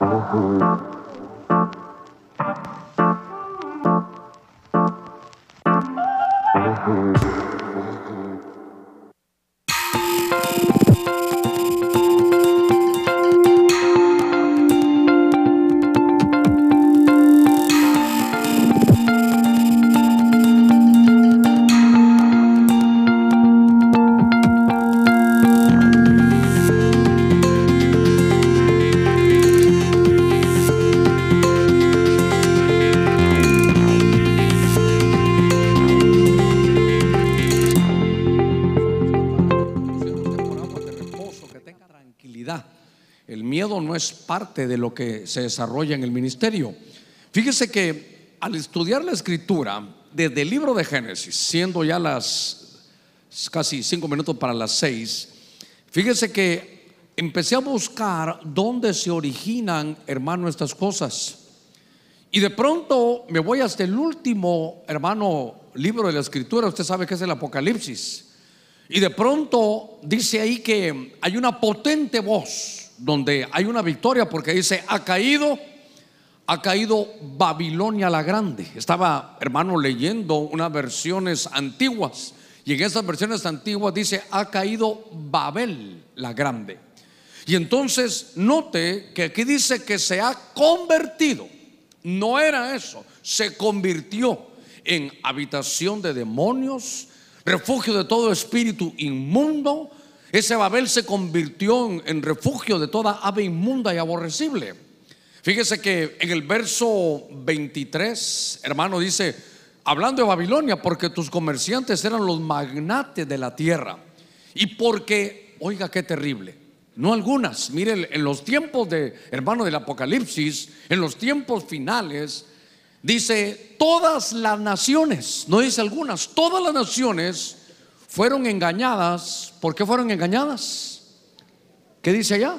Mm-hmm. parte de lo que se desarrolla en el ministerio. Fíjese que al estudiar la escritura, desde el libro de Génesis, siendo ya las casi cinco minutos para las seis, fíjese que empecé a buscar dónde se originan, hermano, estas cosas. Y de pronto me voy hasta el último, hermano, libro de la escritura, usted sabe que es el Apocalipsis. Y de pronto dice ahí que hay una potente voz donde hay una victoria porque dice, ha caído, ha caído Babilonia la Grande. Estaba, hermano, leyendo unas versiones antiguas y en esas versiones antiguas dice, ha caído Babel la Grande. Y entonces note que aquí dice que se ha convertido. No era eso, se convirtió en habitación de demonios, refugio de todo espíritu inmundo, ese Babel se convirtió en, refugio de toda ave inmunda y aborrecible. Fíjese que en el verso 23, hermano, dice, hablando de Babilonia, porque tus comerciantes eran los magnates de la tierra. Y porque, oiga, qué terrible. No algunas, mire, en los tiempos de, hermano, del Apocalipsis, en los tiempos finales, dice, todas las naciones, no dice algunas, todas las naciones fueron engañadas. ¿Por qué fueron engañadas? ¿Qué dice allá?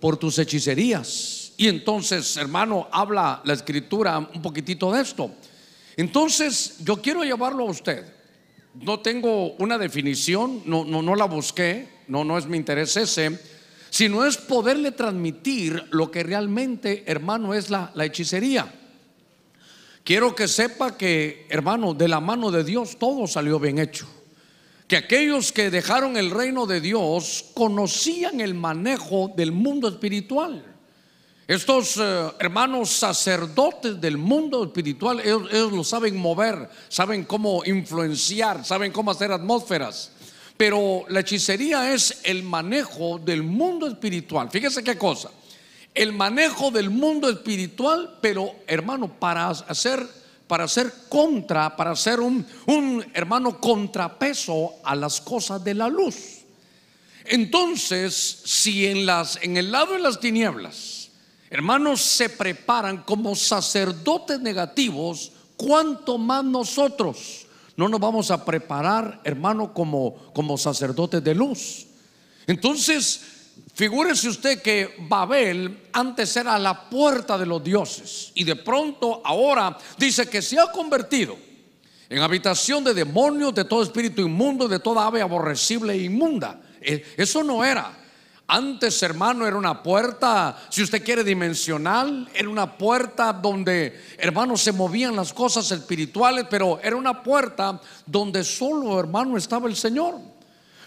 Por tus hechicerías. Y entonces, hermano, habla la escritura un poquitito de esto. Entonces, yo quiero llevarlo a usted. No tengo una definición, no, no, no la busqué, no, no es mi interés ese, sino es poderle transmitir lo que realmente, hermano, es la, la hechicería. Quiero que sepa que, hermano, de la mano de Dios todo salió bien hecho aquellos que dejaron el reino de Dios conocían el manejo del mundo espiritual. Estos eh, hermanos sacerdotes del mundo espiritual, ellos, ellos, lo saben mover, saben cómo influenciar, saben cómo hacer atmósferas. Pero la hechicería es el manejo del mundo espiritual. Fíjese qué cosa. El manejo del mundo espiritual, pero hermano, para hacer para ser contra, para ser un, un hermano contrapeso a las cosas de la luz. Entonces, si en, las, en el lado de las tinieblas, hermanos, se preparan como sacerdotes negativos, ¿cuánto más nosotros no nos vamos a preparar, hermano, como, como sacerdotes de luz? Entonces, Figúrese usted que Babel antes era la puerta de los dioses y de pronto ahora dice que se ha convertido en habitación de demonios, de todo espíritu inmundo, de toda ave aborrecible e inmunda. E, eso no era. Antes, hermano, era una puerta, si usted quiere, dimensional, era una puerta donde, hermano, se movían las cosas espirituales, pero era una puerta donde solo, hermano, estaba el Señor.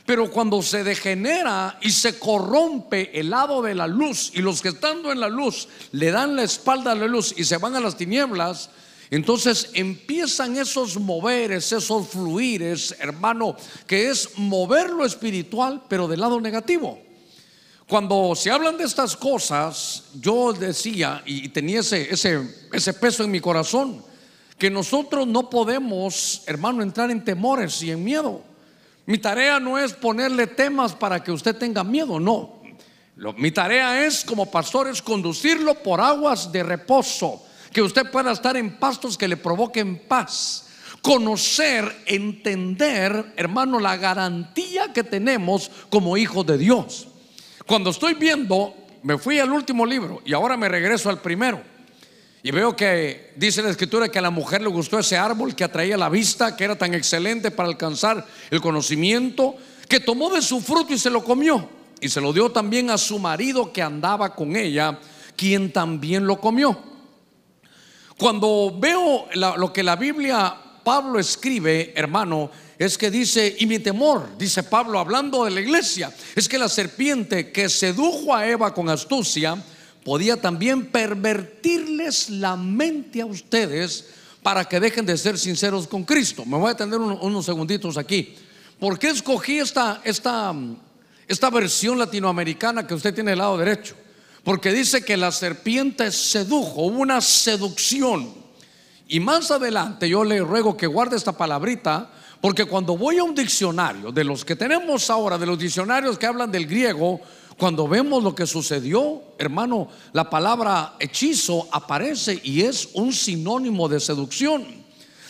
Pero cuando se degenera y se corrompe el lado de la luz y los que estando en la luz le dan la espalda a la luz y se van a las tinieblas, entonces empiezan esos moveres, esos fluires, hermano, que es mover lo espiritual, pero del lado negativo. Cuando se hablan de estas cosas, yo decía y tenía ese, ese, ese peso en mi corazón, que nosotros no podemos, hermano, entrar en temores y en miedo. Mi tarea no es ponerle temas para que usted tenga miedo, no. mi tarea es, como pastor, es conducirlo por aguas de reposo, que usted pueda estar en pastos que le provoquen paz. Conocer, entender, hermano, la garantía que tenemos como hijo de Dios. Cuando estoy viendo, me fui al último libro y ahora me regreso al primero y veo que dice la escritura que a la mujer le gustó ese árbol que atraía la vista, que era tan excelente para alcanzar el conocimiento, que tomó de su fruto y se lo comió. Y se lo dio también a su marido que andaba con ella, quien también lo comió. Cuando veo lo que la Biblia Pablo escribe, hermano, es que dice, y mi temor, dice Pablo hablando de la iglesia, es que la serpiente que sedujo a Eva con astucia, podía también pervertirles la mente a ustedes para que dejen de ser sinceros con Cristo. Me voy a tener unos segunditos aquí. ¿Por qué escogí esta, esta, esta versión latinoamericana que usted tiene al lado derecho? Porque dice que la serpiente sedujo, hubo una seducción. Y más adelante yo le ruego que guarde esta palabrita, porque cuando voy a un diccionario, de los que tenemos ahora, de los diccionarios que hablan del griego, cuando vemos lo que sucedió, hermano, la palabra hechizo aparece y es un sinónimo de seducción.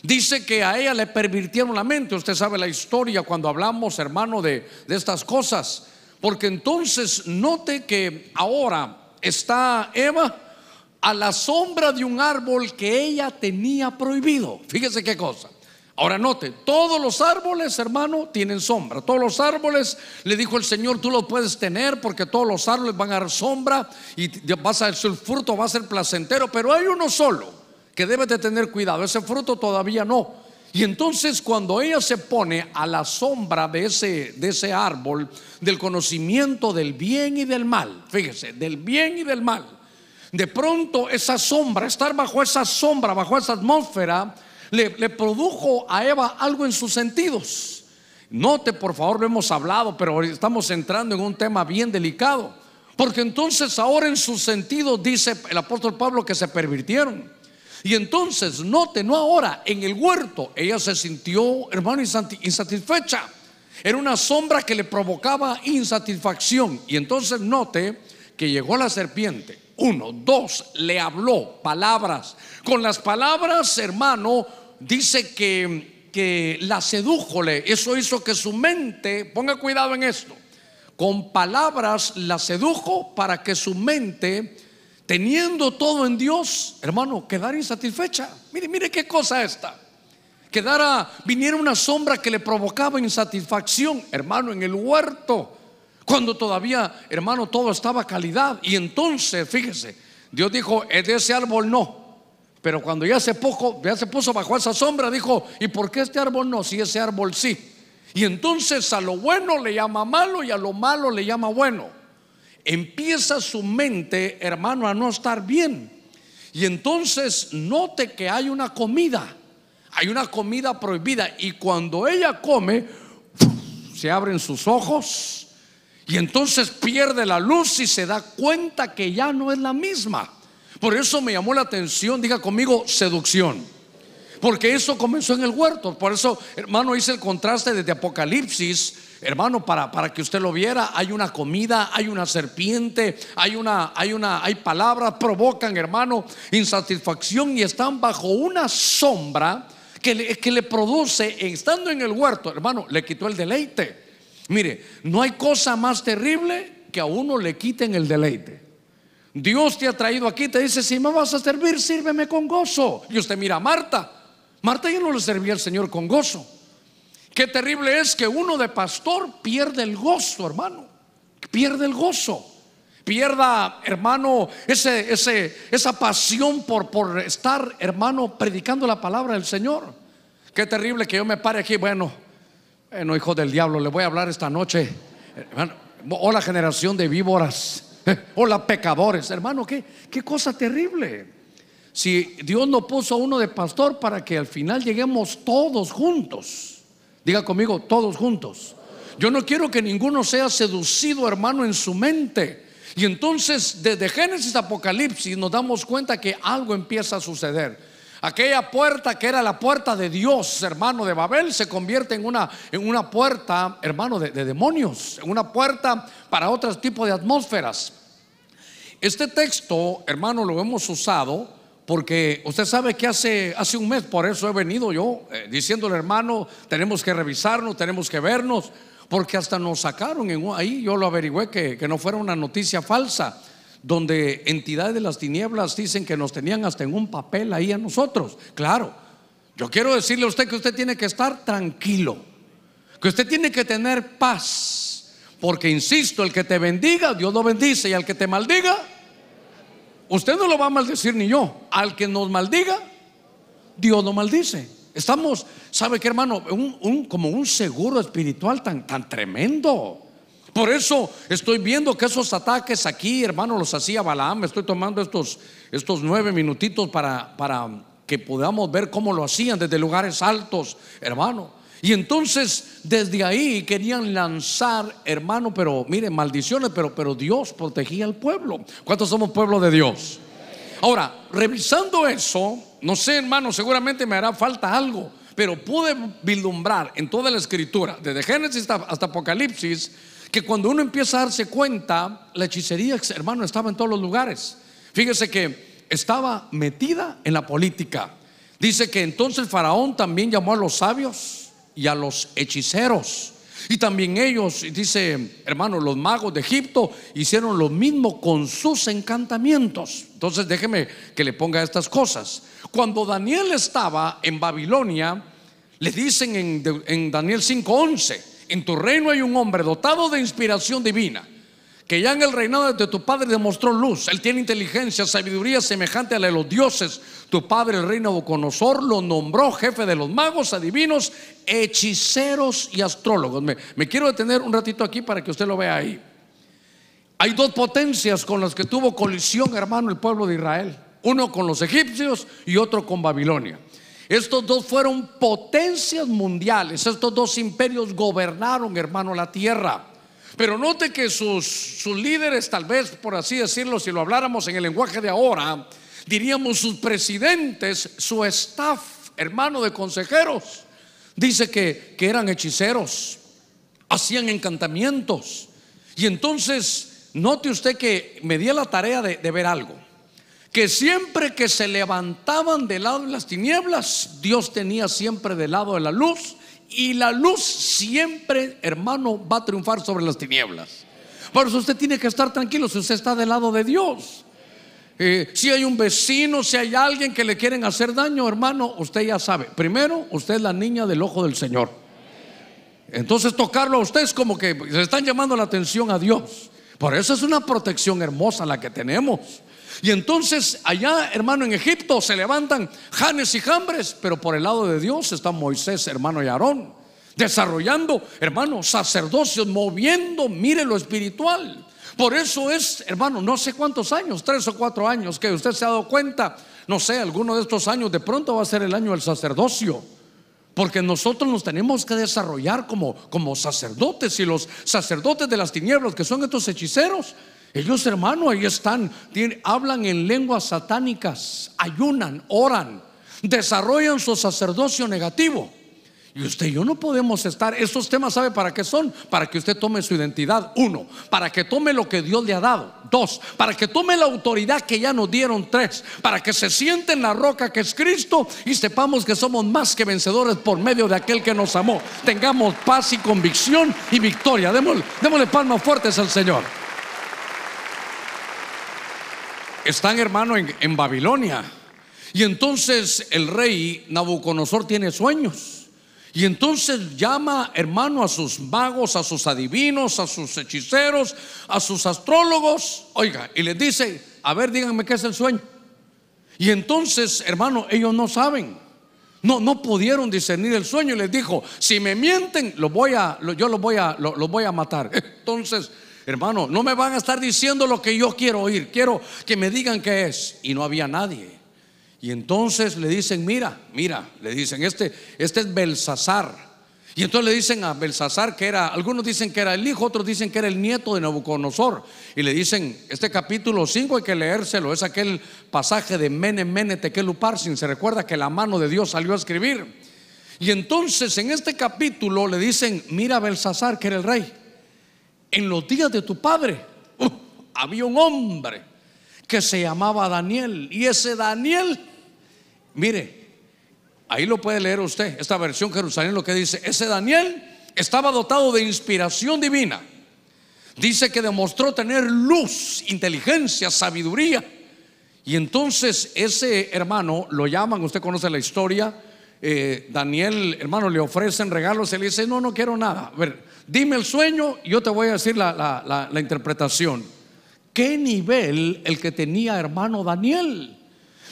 Dice que a ella le pervirtieron la mente. Usted sabe la historia cuando hablamos, hermano, de, estas cosas. Porque entonces note que ahora está Eva a la sombra de un árbol que ella tenía prohibido. Fíjese qué cosa. Ahora note, todos los árboles, hermano, tienen sombra. Todos los árboles, le dijo el Señor, tú los puedes tener porque todos los árboles van a dar sombra y vas a, el fruto va a ser placentero, pero hay uno solo que debes de tener cuidado. Ese fruto todavía no. Y entonces cuando ella se pone a la sombra de ese, de ese árbol, del conocimiento del bien y del mal, fíjese, del bien y del mal, de pronto esa sombra, estar bajo esa sombra, bajo esa atmósfera, le, produjo a Eva algo en sus sentidos. Note, por favor, lo hemos hablado, pero estamos entrando en un tema bien delicado. Porque entonces ahora en sus sentidos dice el apóstol Pablo que se pervirtieron. Y entonces, note, no ahora, en el huerto, ella se sintió, hermano, insatisfecha. Era una sombra que le provocaba insatisfacción. Y entonces note que llegó la serpiente. Uno, dos, le habló palabras con las palabras, hermano, dice que, que la sedújole. Eso hizo que su mente, ponga cuidado en esto, con palabras la sedujo para que su mente, teniendo todo en Dios, hermano, quedara insatisfecha. Mire, mire qué cosa esta. Quedara, viniera una sombra que le provocaba insatisfacción, hermano, en el huerto cuando todavía, hermano, todo estaba calidad. Y entonces, fíjese, Dios dijo, de ese árbol no. Pero cuando ya se, poco, ya se puso bajo esa sombra, dijo, ¿y por qué este árbol no? Si ese árbol sí. Y entonces a lo bueno le llama malo y a lo malo le llama bueno. Empieza su mente, hermano, a no estar bien. Y entonces note que hay una comida, hay una comida prohibida. Y cuando ella come, se abren sus ojos y entonces pierde la luz y se da cuenta que ya no es la misma. Por eso me llamó la atención, diga conmigo, seducción. Porque eso comenzó en el huerto. Por eso, hermano, hice el contraste desde Apocalipsis Hermano, para, para, que usted lo viera, hay una comida, hay una serpiente, hay una, hay una, hay palabras, provocan, hermano, insatisfacción y están bajo una sombra que le, que le produce, estando en el huerto, hermano, le quitó el deleite. Mire, no hay cosa más terrible que a uno le quiten el deleite. Dios te ha traído aquí, te dice, si me vas a servir, sírveme con gozo. Y usted mira a Marta. Marta ya no le servía al Señor con gozo. Qué terrible es que uno de pastor pierde el gozo, hermano. Pierde el gozo. Pierda, hermano, ese, ese, esa pasión por, por estar, hermano, predicando la palabra del Señor. Qué terrible que yo me pare aquí. Bueno, bueno, hijo del diablo, le voy a hablar esta noche. hola generación de víboras. Hola pecadores, hermano, ¿qué, qué cosa terrible. Si Dios no puso a uno de pastor para que al final lleguemos todos juntos. Diga conmigo, todos juntos. Yo no quiero que ninguno sea seducido, hermano, en su mente. Y entonces, desde Génesis Apocalipsis, nos damos cuenta que algo empieza a suceder. Aquella puerta que era la puerta de Dios, hermano de Babel, se convierte en una, en una puerta, hermano, de, de demonios, en una puerta para otro tipo de atmósferas. Este texto, hermano, lo hemos usado porque usted sabe que hace, hace un mes, por eso he venido yo, eh, diciéndole, hermano, tenemos que revisarnos, tenemos que vernos, porque hasta nos sacaron en, ahí, yo lo averigüé que, que no fuera una noticia falsa, donde entidades de las tinieblas dicen que nos tenían hasta en un papel ahí a nosotros. Claro, yo quiero decirle a usted que usted tiene que estar tranquilo, que usted tiene que tener paz porque insisto, el que te bendiga, Dios lo bendice. Y al que te maldiga, usted no lo va a maldecir ni yo. Al que nos maldiga, Dios lo maldice. Estamos, ¿sabe qué hermano? Un, como un seguro espiritual tan, tan tremendo. Por eso estoy viendo que esos ataques aquí, hermano, los hacía Balaam. Estoy tomando estos, estos nueve minutitos para, para que podamos ver cómo lo hacían desde lugares altos, hermano. Y entonces desde ahí querían lanzar, hermano, pero miren, maldiciones, pero, pero Dios protegía al pueblo. ¿Cuántos somos pueblo de Dios? Ahora, revisando eso, no sé, hermano, seguramente me hará falta algo, pero pude vislumbrar en toda la escritura, desde Génesis hasta Apocalipsis, que cuando uno empieza a darse cuenta, la hechicería, hermano, estaba en todos los lugares. Fíjese que estaba metida en la política. Dice que entonces el faraón también llamó a los sabios y a los hechiceros. Y también ellos, dice Hermanos los magos de Egipto hicieron lo mismo con sus encantamientos. Entonces déjeme que le ponga estas cosas. Cuando Daniel estaba en Babilonia, le dicen en, en Daniel 5:11, en tu reino hay un hombre dotado de inspiración divina que ya en el reinado de tu padre demostró luz. Él tiene inteligencia, sabiduría semejante a la de los dioses. Tu padre, el reino Nabucodonosor, lo nombró jefe de los magos, adivinos, hechiceros y astrólogos. Me, me quiero detener un ratito aquí para que usted lo vea ahí. Hay dos potencias con las que tuvo colisión, hermano, el pueblo de Israel. Uno con los egipcios y otro con Babilonia. Estos dos fueron potencias mundiales. Estos dos imperios gobernaron, hermano, la tierra. Pero note que sus, líderes, tal vez por así decirlo, si lo habláramos en el lenguaje de ahora, diríamos sus presidentes, su staff, hermano de consejeros, dice que, eran hechiceros, hacían encantamientos. Y entonces, note usted que me di la tarea de, de ver algo, que siempre que se levantaban del lado de las tinieblas, Dios tenía siempre del lado de la luz y la luz siempre, hermano, va a triunfar sobre las tinieblas. Por eso usted tiene que estar tranquilo si usted está del lado de Dios. Eh, si hay un vecino, si hay alguien que le quieren hacer daño, hermano, usted ya sabe. Primero, usted es la niña del ojo del Señor. Entonces tocarlo a usted es como que se están llamando la atención a Dios. Por eso es una protección hermosa la que tenemos. Y entonces allá, hermano, en Egipto se levantan Janes y Jambres, pero por el lado de Dios Está Moisés, hermano, y Aarón, desarrollando, hermano, sacerdocios, moviendo, mire lo espiritual. Por eso es, hermano, no sé cuántos años, tres o cuatro años, que usted se ha dado cuenta, no sé, alguno de estos años, de pronto va a ser el año del sacerdocio. Porque nosotros nos tenemos que desarrollar como, como sacerdotes y los sacerdotes de las tinieblas, que son estos hechiceros, ellos, hermano, ahí están, hablan en lenguas satánicas, ayunan, oran, desarrollan su sacerdocio negativo. Y usted y yo no podemos estar. Estos temas, ¿sabe para qué son? Para que usted tome su identidad. Uno, para que tome lo que Dios le ha dado. Dos, para que tome la autoridad que ya nos dieron. Tres, para que se siente en la roca que es Cristo y sepamos que somos más que vencedores por medio de aquel que nos amó. Tengamos paz y convicción y victoria. démosle palmas fuertes al Señor están, hermano, en, Babilonia. Y entonces el rey Nabucodonosor tiene sueños. Y entonces llama, hermano, a sus magos, a sus adivinos, a sus hechiceros, a sus astrólogos, oiga, y les dice, a ver, díganme qué es el sueño. Y entonces, hermano, ellos no saben. No, no pudieron discernir el sueño y les dijo, si me mienten, los voy a, yo los voy a, los voy a matar. Entonces, Hermano, no me van a estar diciendo lo que yo quiero oír, quiero que me digan qué es. Y no había nadie. Y entonces le dicen, mira, mira, le dicen, este, este es Belsasar. Y entonces le dicen a Belsasar que era, algunos dicen que era el hijo, otros dicen que era el nieto de Nabucodonosor. Y le dicen, este capítulo 5 hay que leérselo, es aquel pasaje de Mene, Mene, Tekeluparsin Se recuerda que la mano de Dios salió a escribir. Y entonces en este capítulo le dicen, mira Belsasar que era el rey. En los días de tu padre uh, había un hombre que se llamaba Daniel. Y ese Daniel, mire, ahí lo puede leer usted, esta versión Jerusalén lo que dice, ese Daniel estaba dotado de inspiración divina. Dice que demostró tener luz, inteligencia, sabiduría. Y entonces ese hermano lo llaman, usted conoce la historia, eh, Daniel, hermano, le ofrecen regalos, él dice, no, no quiero nada. A ver, dime el sueño y yo te voy a decir la, interpretación. ¿Qué nivel el que tenía hermano Daniel?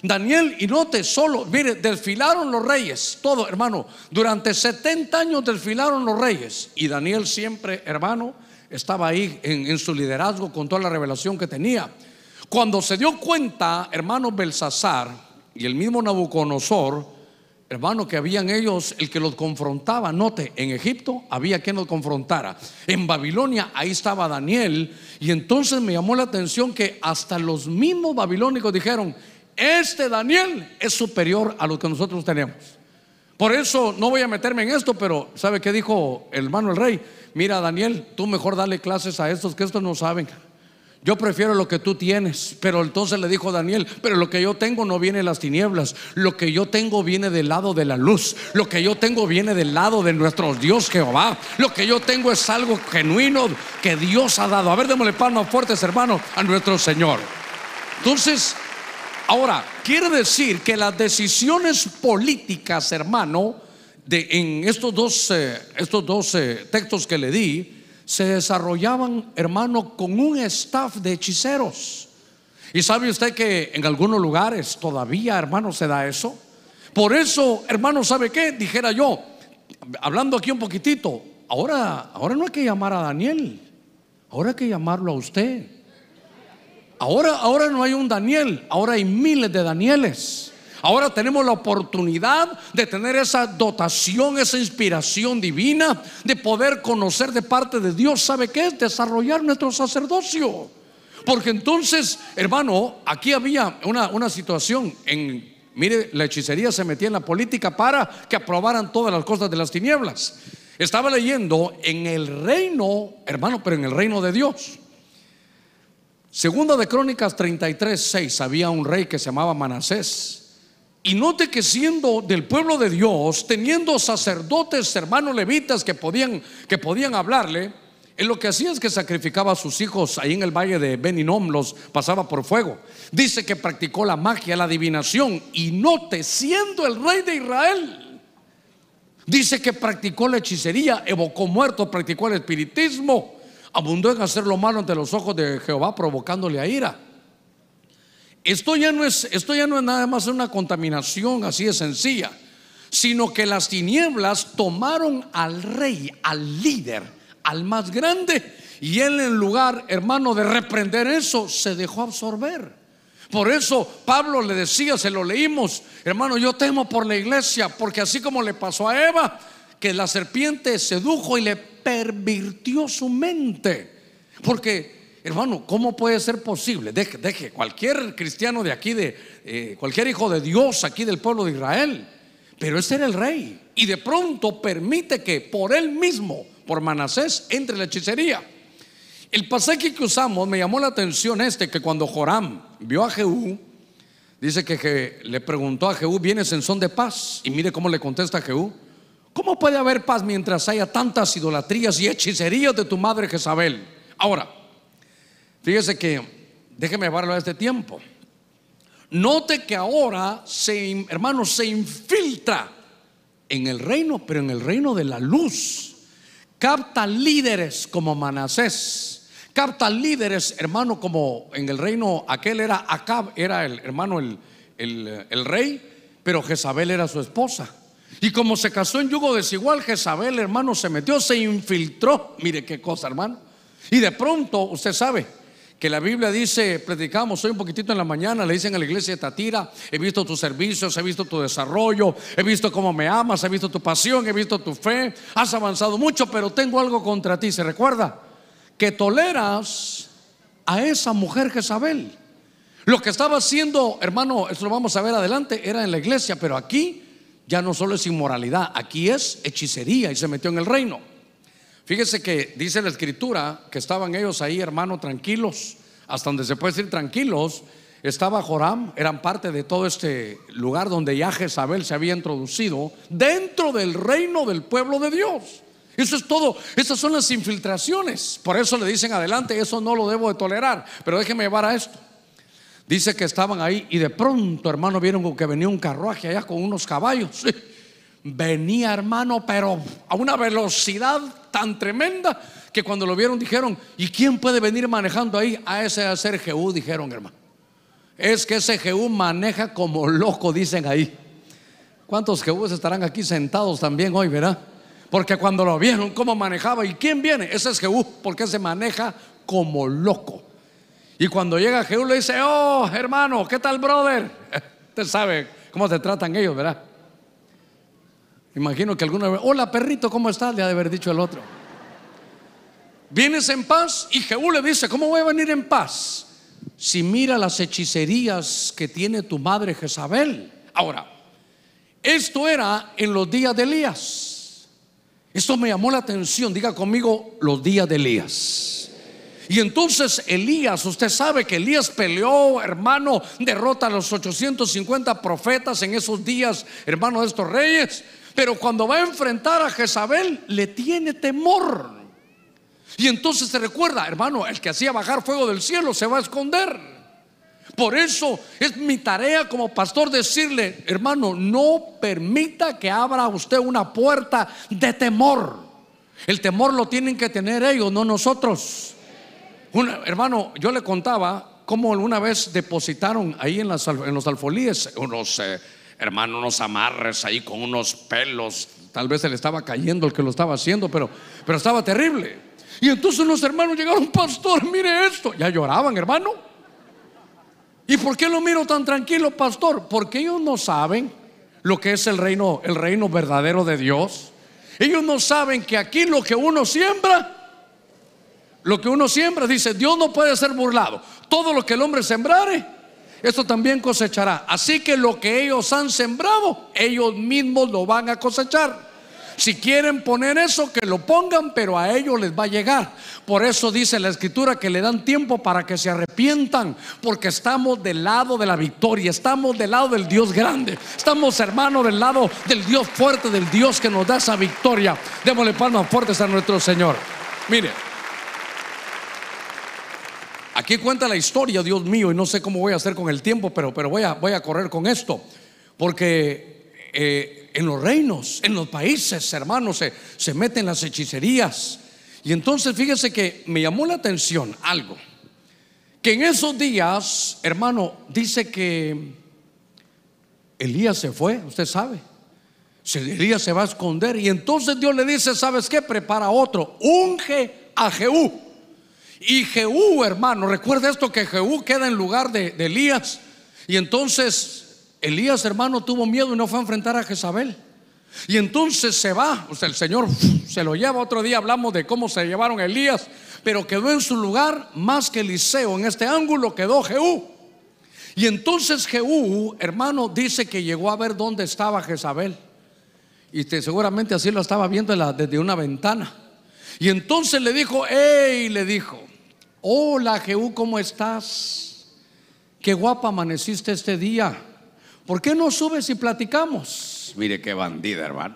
Daniel, y note solo, mire, desfilaron los reyes, todo hermano, durante 70 años desfilaron los reyes. Y Daniel siempre, hermano, estaba ahí en, en su liderazgo con toda la revelación que tenía. Cuando se dio cuenta, hermano Belsasar y el mismo Nabucodonosor, Hermano, que habían ellos el que los confrontaba. Note, en Egipto había quien los confrontara. En Babilonia ahí estaba Daniel. Y entonces me llamó la atención que hasta los mismos babilónicos dijeron, este Daniel es superior a lo que nosotros tenemos. Por eso no voy a meterme en esto, pero ¿sabe qué dijo el hermano el rey? Mira, Daniel, tú mejor dale clases a estos que estos no saben. Yo prefiero lo que tú tienes. Pero entonces le dijo Daniel, pero lo que yo tengo no viene de las tinieblas. Lo que yo tengo viene del lado de la luz. Lo que yo tengo viene del lado de nuestro Dios Jehová. Lo que yo tengo es algo genuino que Dios ha dado. A ver, démosle palmas fuertes, hermano, a nuestro Señor. Entonces, ahora, quiere decir que las decisiones políticas, hermano, de, en estos dos, eh, estos dos eh, textos que le di, se desarrollaban, hermano, con un staff de hechiceros. Y sabe usted que en algunos lugares todavía, hermano, se da eso. Por eso, hermano, ¿sabe qué? Dijera yo, hablando aquí un poquitito, ahora, ahora no hay que llamar a Daniel, ahora hay que llamarlo a usted. Ahora, ahora no hay un Daniel, ahora hay miles de Danieles. Ahora tenemos la oportunidad de tener esa dotación, esa inspiración divina, de poder conocer de parte de Dios, ¿sabe qué? Desarrollar nuestro sacerdocio. Porque entonces, hermano, aquí había una, situación en Mire, la hechicería se metía en la política para que aprobaran todas las cosas de las tinieblas. Estaba leyendo en el reino, hermano, pero en el reino de Dios. Segunda de Crónicas 33, 6, había un rey que se llamaba Manasés. Y note que siendo del pueblo de Dios, teniendo sacerdotes, hermanos levitas que podían, que podían hablarle, él lo que hacía es que sacrificaba a sus hijos ahí en el valle de Beninom, los pasaba por fuego. Dice que practicó la magia, la adivinación. Y note, siendo el rey de Israel, dice que practicó la hechicería, evocó muertos, practicó el espiritismo, abundó en hacer lo malo ante los ojos de Jehová, provocándole a ira. Esto ya no es, esto ya no es nada más una contaminación así de sencilla, sino que las tinieblas tomaron al rey, al líder, al más grande, y él en lugar, hermano, de reprender eso, se dejó absorber. Por eso Pablo le decía, se lo leímos, hermano, yo temo por la iglesia, porque así como le pasó a Eva, que la serpiente sedujo y le pervirtió su mente. Porque Hermano, ¿cómo puede ser posible? Deje, cualquier cristiano de aquí, de eh, cualquier hijo de Dios aquí del pueblo de Israel. Pero ese era el rey. Y de pronto permite que por él mismo, por Manasés, entre la hechicería. El pasaje que usamos me llamó la atención este, que cuando Joram vio a Jehú, dice que, le preguntó a Jehú, ¿vienes en son de paz? Y mire cómo le contesta a Jehú. ¿Cómo puede haber paz mientras haya tantas idolatrías y hechicerías de tu madre Jezabel? Ahora, Fíjese que, déjeme llevarlo a este tiempo. Note que ahora, se, se infiltra en el reino, pero en el reino de la luz. Capta líderes como Manasés. Capta líderes, hermano, como en el reino, aquel era Acab, era el hermano, el, el rey, pero Jezabel era su esposa. Y como se casó en yugo desigual, Jezabel, hermano, se metió, se infiltró. Mire qué cosa, hermano. Y de pronto, usted sabe, la Biblia dice, predicamos. hoy un poquitito en la mañana, le dicen a la iglesia de Tatira, he visto tus servicios, he visto tu desarrollo, he visto cómo me amas, he visto tu pasión, he visto tu fe, has avanzado mucho, pero tengo algo contra ti. ¿Se recuerda? Que toleras a esa mujer Jezabel. Lo que estaba haciendo, hermano, esto lo vamos a ver adelante, era en la iglesia, pero aquí ya no solo es inmoralidad, aquí es hechicería y se metió en el reino. Fíjese que dice la escritura que estaban ellos ahí, hermano, tranquilos, hasta donde se puede decir tranquilos. Estaba Joram, eran parte de todo este lugar donde ya Jezabel se había introducido dentro del reino del pueblo de Dios. Eso es todo, esas son las infiltraciones. Por eso le dicen adelante, eso no lo debo de tolerar. Pero déjeme llevar a esto. Dice que estaban ahí y de pronto, hermano, vieron que venía un carruaje allá con unos caballos. venía, hermano, pero a una velocidad tan tremenda que cuando lo vieron dijeron, ¿y quién puede venir manejando ahí? Ah, a ese hacer ser Jehú, dijeron, hermano. Es que ese Jehú maneja como loco, dicen ahí. ¿Cuántos Jehús estarán aquí sentados también hoy, Verá Porque cuando lo vieron, cómo manejaba y quién viene, ese es Jehú, porque se maneja como loco. Y cuando llega Jehú le dice, oh hermano, ¿qué tal, brother? Usted sabe cómo se tratan ellos, ¿verdad? Imagino que alguna vez, hola perrito, ¿cómo estás? Le ha de haber dicho el otro. ¿Vienes en paz? Y Jehú le dice, ¿cómo voy a venir en paz? Si mira las hechicerías que tiene tu madre Jezabel. Ahora, esto era en los días de Elías. Esto me llamó la atención. Diga conmigo los días de Elías. Y entonces Elías, usted sabe que Elías peleó, hermano, derrota a los 850 profetas en esos días, hermano de estos reyes. Pero cuando va a enfrentar a Jezabel, le tiene temor. Y entonces se recuerda, hermano, el que hacía bajar fuego del cielo se va a esconder. Por eso es mi tarea como pastor decirle, hermano, no permita que abra usted una puerta de temor. El temor lo tienen que tener ellos, no nosotros. hermano, yo le contaba cómo alguna vez depositaron ahí en, los alfolíes unos... sé hermano, unos amarres ahí con unos pelos. Tal vez se le estaba cayendo el que lo estaba haciendo, pero, pero estaba terrible. Y entonces los hermanos llegaron, pastor, mire esto. Ya lloraban, hermano. ¿Y por qué lo miro tan tranquilo, pastor? Porque ellos no saben lo que es el reino, el reino verdadero de Dios. Ellos no saben que aquí lo que uno siembra, lo que uno siembra, dice, Dios no puede ser burlado. Todo lo que el hombre sembrare, esto también cosechará. Así que lo que ellos han sembrado, ellos mismos lo van a cosechar. Si quieren poner eso, que lo pongan, pero a ellos les va a llegar. Por eso dice la escritura que le dan tiempo para que se arrepientan, porque estamos del lado de la victoria, estamos del lado del Dios grande, estamos hermanos del lado del Dios fuerte, del Dios que nos da esa victoria. Démosle palmas fuertes a nuestro Señor. Mire. Aquí cuenta la historia, Dios mío, y no sé cómo voy a hacer con el tiempo, pero, pero voy, a, voy a correr con esto. Porque eh, en los reinos, en los países, hermanos, se, se meten las hechicerías. Y entonces fíjese que me llamó la atención algo. Que en esos días, hermano, dice que Elías se fue, usted sabe. Elías se va a esconder y entonces Dios le dice, ¿sabes qué? Prepara otro, unge a Jehú y Jehú, hermano, recuerda esto que Jehú queda en lugar de, Elías. Y entonces Elías, hermano, tuvo miedo y no fue a enfrentar a Jezabel. Y entonces se va, o sea, el Señor se lo lleva. Otro día hablamos de cómo se llevaron a Elías, pero quedó en su lugar más que Eliseo. En este ángulo quedó Jehú. Y entonces Jehú, hermano, dice que llegó a ver dónde estaba Jezabel. Y te, seguramente así lo estaba viendo desde una ventana. Y entonces le dijo, hey, le dijo, hola Jehú, ¿cómo estás? Qué guapa amaneciste este día. ¿Por qué no subes y platicamos? Mire qué bandida, hermano.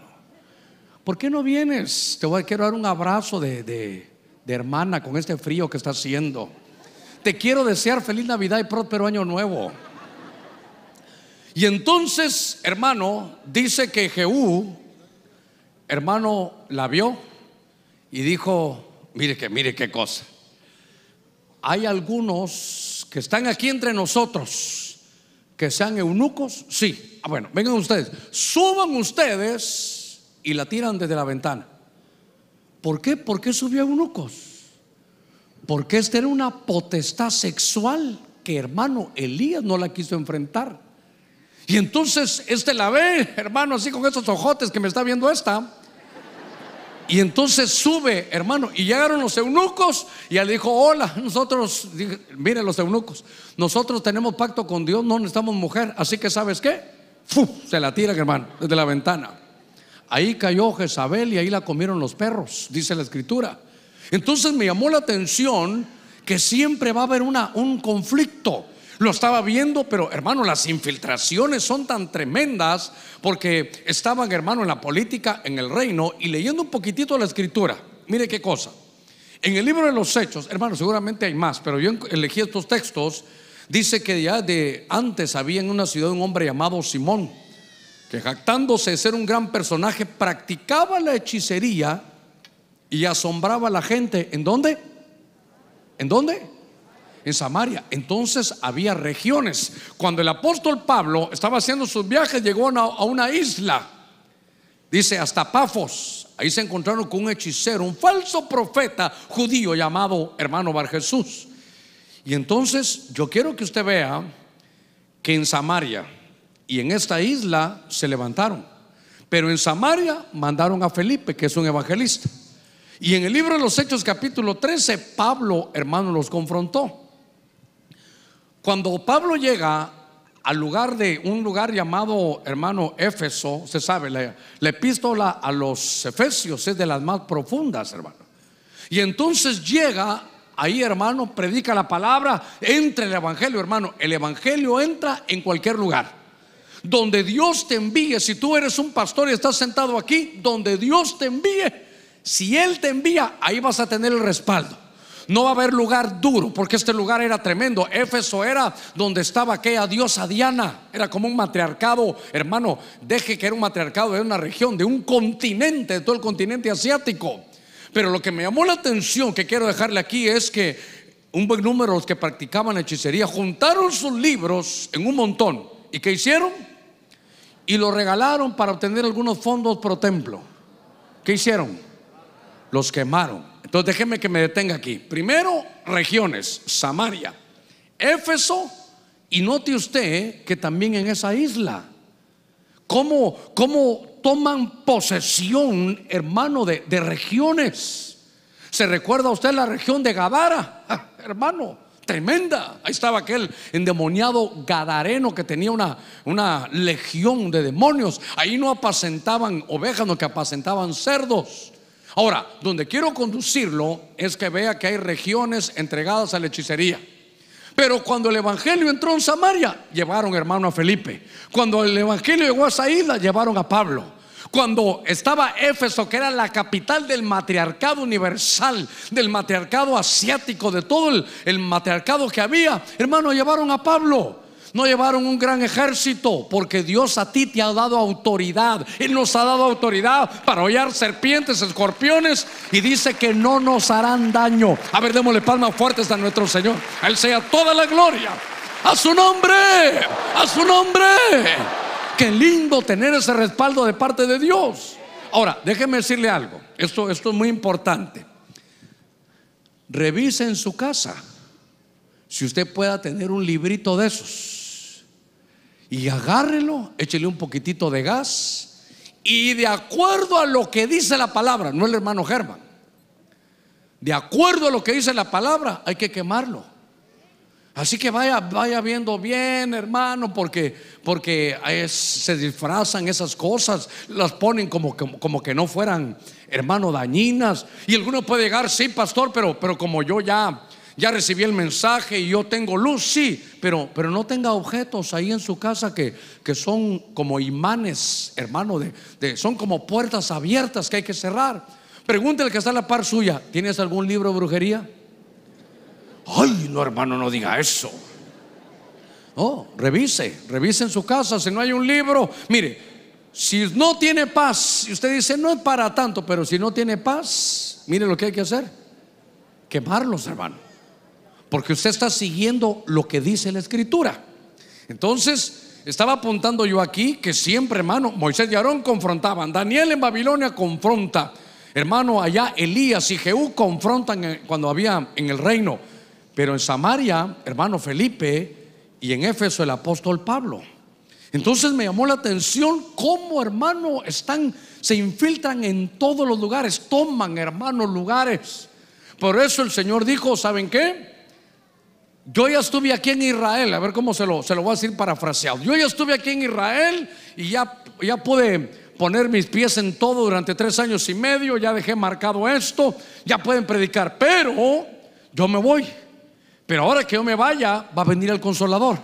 ¿Por qué no vienes? Te voy, quiero dar un abrazo de, hermana con este frío que está haciendo. Te quiero desear feliz Navidad y próspero año nuevo. Y entonces, hermano, dice que Jehú, hermano, la vio y dijo, mire que, mire qué cosa. Hay algunos que están aquí entre nosotros que sean eunucos, sí. Ah, bueno, vengan ustedes, suban ustedes y la tiran desde la ventana. ¿Por qué? ¿Por qué subió eunucos? Porque esta era una potestad sexual que hermano Elías no la quiso enfrentar. Y entonces este la ve, hermano, así con esos ojotes que me está viendo esta. Y entonces sube, hermano, y llegaron los eunucos y él dijo, hola, nosotros, miren los eunucos, nosotros tenemos pacto con Dios, no necesitamos mujer, así que sabes qué, se la tiran, hermano, desde la ventana. Ahí cayó Jezabel y ahí la comieron los perros, dice la escritura. Entonces me llamó la atención que siempre va a haber un conflicto lo estaba viendo, pero hermano, las infiltraciones son tan tremendas porque estaban, hermano, en la política, en el reino y leyendo un poquitito la escritura. Mire qué cosa. En el libro de los Hechos, hermano, seguramente hay más, pero yo elegí estos textos. Dice que ya de antes había en una ciudad un hombre llamado Simón, que jactándose de ser un gran personaje, practicaba la hechicería y asombraba a la gente. ¿En dónde? ¿En dónde? en Samaria. Entonces había regiones. Cuando el apóstol Pablo estaba haciendo sus viajes, llegó a una, a una isla. Dice, hasta Pafos. Ahí se encontraron con un hechicero, un falso profeta judío llamado hermano Bar Jesús. Y entonces yo quiero que usted vea que en Samaria y en esta isla se levantaron. Pero en Samaria mandaron a Felipe, que es un evangelista. Y en el libro de los Hechos capítulo 13, Pablo, hermano, los confrontó. Cuando Pablo llega al lugar de un lugar llamado, hermano, Éfeso, se sabe, la, la epístola a los Efesios es de las más profundas, hermano. Y entonces llega ahí, hermano, predica la palabra, entra el Evangelio, hermano. El Evangelio entra en cualquier lugar. Donde Dios te envíe, si tú eres un pastor y estás sentado aquí, donde Dios te envíe, si Él te envía, ahí vas a tener el respaldo. No va a haber lugar duro, porque este lugar era tremendo. Éfeso era donde estaba aquella diosa Diana. Era como un matriarcado, hermano, deje que era un matriarcado de una región, de un continente, de todo el continente asiático. Pero lo que me llamó la atención que quiero dejarle aquí es que un buen número de los que practicaban hechicería juntaron sus libros en un montón. ¿Y qué hicieron? Y lo regalaron para obtener algunos fondos pro templo. ¿Qué hicieron? Los quemaron. Entonces déjeme que me detenga aquí. Primero, regiones, Samaria, Éfeso, y note usted que también en esa isla, ¿cómo, cómo toman posesión, hermano, de, regiones? ¿Se recuerda usted la región de Gadara? Ah, hermano, tremenda. Ahí estaba aquel endemoniado gadareno que tenía una, una legión de demonios. Ahí no apacentaban ovejas, no que apacentaban cerdos. Ahora, donde quiero conducirlo es que vea que hay regiones entregadas a la hechicería. Pero cuando el Evangelio entró en Samaria, llevaron hermano a Felipe. Cuando el Evangelio llegó a Saída, llevaron a Pablo. Cuando estaba Éfeso, que era la capital del matriarcado universal, del matriarcado asiático, de todo el, el matriarcado que había, hermano, llevaron a Pablo no llevaron un gran ejército, porque Dios a ti te ha dado autoridad. Él nos ha dado autoridad para hollar serpientes, escorpiones, y dice que no nos harán daño. A ver, démosle palmas fuertes a nuestro Señor. A Él sea toda la gloria. A su nombre, a su nombre. Qué lindo tener ese respaldo de parte de Dios. Ahora, déjeme decirle algo. Esto, esto es muy importante. Revise en su casa si usted pueda tener un librito de esos y agárrelo, échele un poquitito de gas y de acuerdo a lo que dice la palabra, no el hermano Germán, de acuerdo a lo que dice la palabra, hay que quemarlo. Así que vaya, vaya viendo bien, hermano, porque, porque se disfrazan esas cosas, las ponen como, como, que no fueran, hermano, dañinas. Y alguno puede llegar, sí, pastor, pero, pero como yo ya ya recibí el mensaje y yo tengo luz, sí, pero, pero no tenga objetos ahí en su casa que, que son como imanes, hermano, de, de, son como puertas abiertas que hay que cerrar. Pregúntele que está a la par suya, ¿tienes algún libro de brujería? Ay, no hermano, no diga eso. Oh, revise, revise en su casa, si no hay un libro, mire, si no tiene paz, y usted dice, no es para tanto, pero si no tiene paz, mire lo que hay que hacer. Quemarlos, hermano porque usted está siguiendo lo que dice la escritura. Entonces, estaba apuntando yo aquí que siempre, hermano, Moisés y Aarón confrontaban, Daniel en Babilonia confronta, hermano, allá Elías y Jehú confrontan cuando había en el reino, pero en Samaria, hermano Felipe, y en Éfeso el apóstol Pablo. Entonces me llamó la atención cómo, hermano, están, se infiltran en todos los lugares, toman, hermano, lugares. Por eso el Señor dijo, ¿saben qué? Yo ya estuve aquí en Israel, a ver cómo se lo, se lo voy a decir parafraseado. Yo ya estuve aquí en Israel y ya, ya pude poner mis pies en todo durante tres años y medio, ya dejé marcado esto, ya pueden predicar, pero yo me voy. Pero ahora que yo me vaya, va a venir el consolador.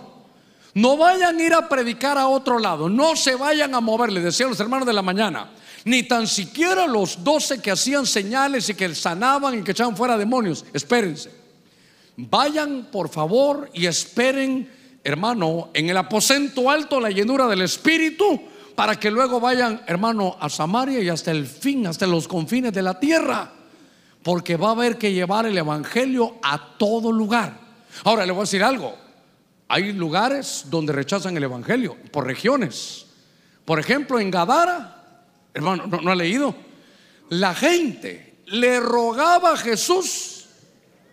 No vayan a ir a predicar a otro lado, no se vayan a mover, les decía los hermanos de la mañana, ni tan siquiera los doce que hacían señales y que sanaban y que echaban fuera demonios, espérense. Vayan por favor y esperen, hermano, en el aposento alto la llenura del Espíritu para que luego vayan, hermano, a Samaria y hasta el fin, hasta los confines de la tierra. Porque va a haber que llevar el Evangelio a todo lugar. Ahora le voy a decir algo. Hay lugares donde rechazan el Evangelio, por regiones. Por ejemplo, en Gadara, hermano, no, ha leído. La gente le rogaba a Jesús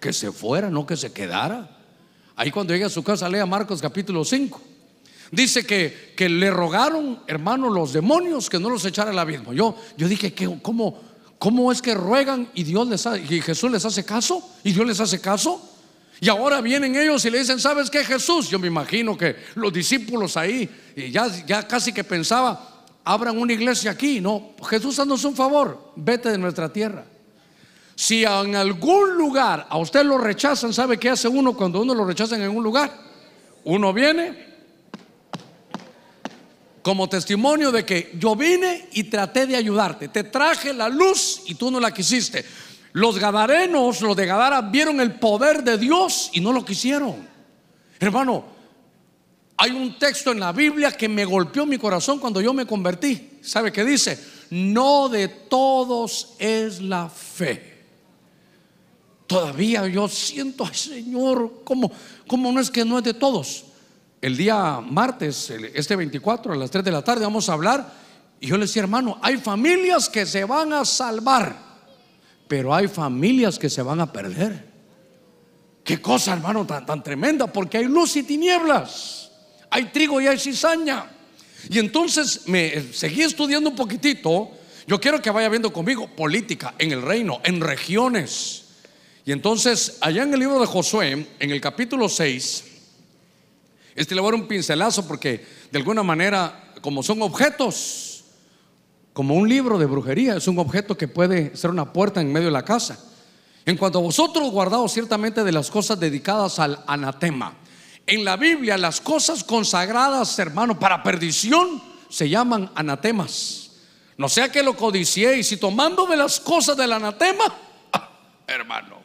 que se fuera, no que se quedara. Ahí cuando llegue a su casa, lea Marcos capítulo 5. Dice que, que le rogaron, hermanos los demonios que no los echara al abismo. Yo, yo dije, que, ¿cómo, ¿cómo es que ruegan y, Dios les y Jesús les hace caso? ¿Y Dios les hace caso? Y ahora vienen ellos y le dicen, ¿sabes qué, Jesús? Yo me imagino que los discípulos ahí, ya, ya casi que pensaba, abran una iglesia aquí. No, Jesús, haznos un favor, vete de nuestra tierra. Si en algún lugar a usted lo rechazan, ¿sabe qué hace uno cuando uno lo rechazan en un lugar? Uno viene como testimonio de que yo vine y traté de ayudarte. Te traje la luz y tú no la quisiste. Los gadarenos, los de Gadara, vieron el poder de Dios y no lo quisieron. Hermano, hay un texto en la Biblia que me golpeó mi corazón cuando yo me convertí. ¿Sabe qué dice? No de todos es la fe. Todavía yo siento, ay Señor, ¿cómo, cómo no es que no es de todos? El día martes, este 24, a las 3 de la tarde, vamos a hablar. Y yo le decía, hermano, hay familias que se van a salvar, pero hay familias que se van a perder. Qué cosa, hermano, tan, tan tremenda, porque hay luz y tinieblas, hay trigo y hay cizaña. Y entonces me eh, seguí estudiando un poquitito. Yo quiero que vaya viendo conmigo política en el reino, en regiones. Y entonces, allá en el libro de Josué, en el capítulo 6, este le voy a dar un pincelazo porque de alguna manera, como son objetos, como un libro de brujería, es un objeto que puede ser una puerta en medio de la casa. En cuanto a vosotros, guardaos ciertamente de las cosas dedicadas al anatema. En la Biblia, las cosas consagradas, hermano, para perdición, se llaman anatemas. No sea que lo codiciéis y tomándome las cosas del anatema, ah, hermano,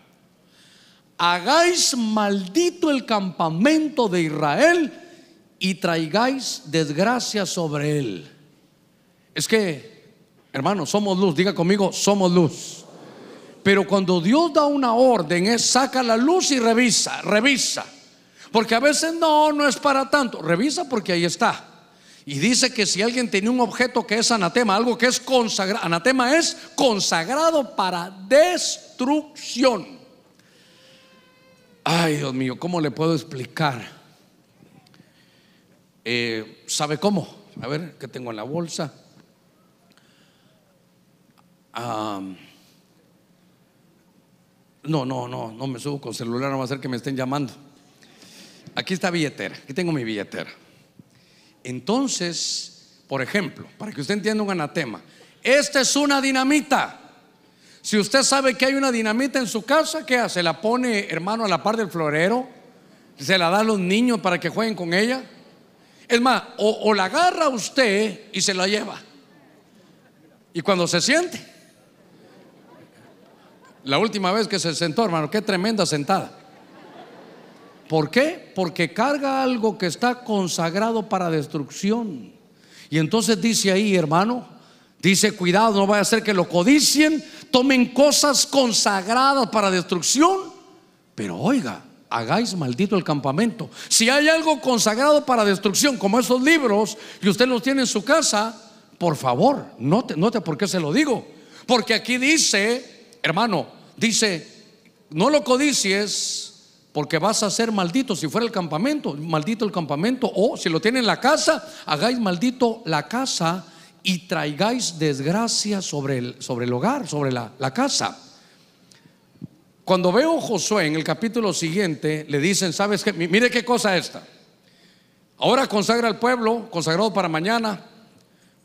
hagáis maldito el campamento de Israel y traigáis desgracia sobre él. Es que, hermano, somos luz, diga conmigo, somos luz. Pero cuando Dios da una orden, es saca la luz y revisa, revisa. Porque a veces no, no es para tanto. Revisa porque ahí está. Y dice que si alguien tiene un objeto que es anatema, algo que es consagrado, anatema es consagrado para destrucción. Ay, Dios mío, ¿cómo le puedo explicar? Eh, ¿Sabe cómo? A ver, ¿qué tengo en la bolsa? no, no, no, no me subo con celular, no va a ser que me estén llamando. Aquí está billetera, aquí tengo mi billetera. Entonces, por ejemplo, para que usted entienda un anatema, esta es una dinamita. Si usted sabe que hay una dinamita en su casa, ¿qué hace? ¿La pone, hermano, a la par del florero? ¿Se la da a los niños para que jueguen con ella? Es más, o, o la agarra usted y se la lleva. Y cuando se siente, la última vez que se sentó, hermano, qué tremenda sentada. ¿Por qué? Porque carga algo que está consagrado para destrucción. Y entonces dice ahí, hermano, Dice, cuidado, no vaya a ser que lo codicien, tomen cosas consagradas para destrucción, pero oiga, hagáis maldito el campamento. Si hay algo consagrado para destrucción, como esos libros, y usted los tiene en su casa, por favor, note, note por qué se lo digo. Porque aquí dice, hermano, dice, no lo codicies porque vas a ser maldito si fuera el campamento, maldito el campamento, o si lo tiene en la casa, hagáis maldito la casa y traigáis desgracia sobre el, sobre el hogar, sobre la, casa. Cuando veo a Josué en el capítulo siguiente, le dicen, ¿sabes qué? Mire qué cosa esta. Ahora consagra al pueblo, consagrado para mañana,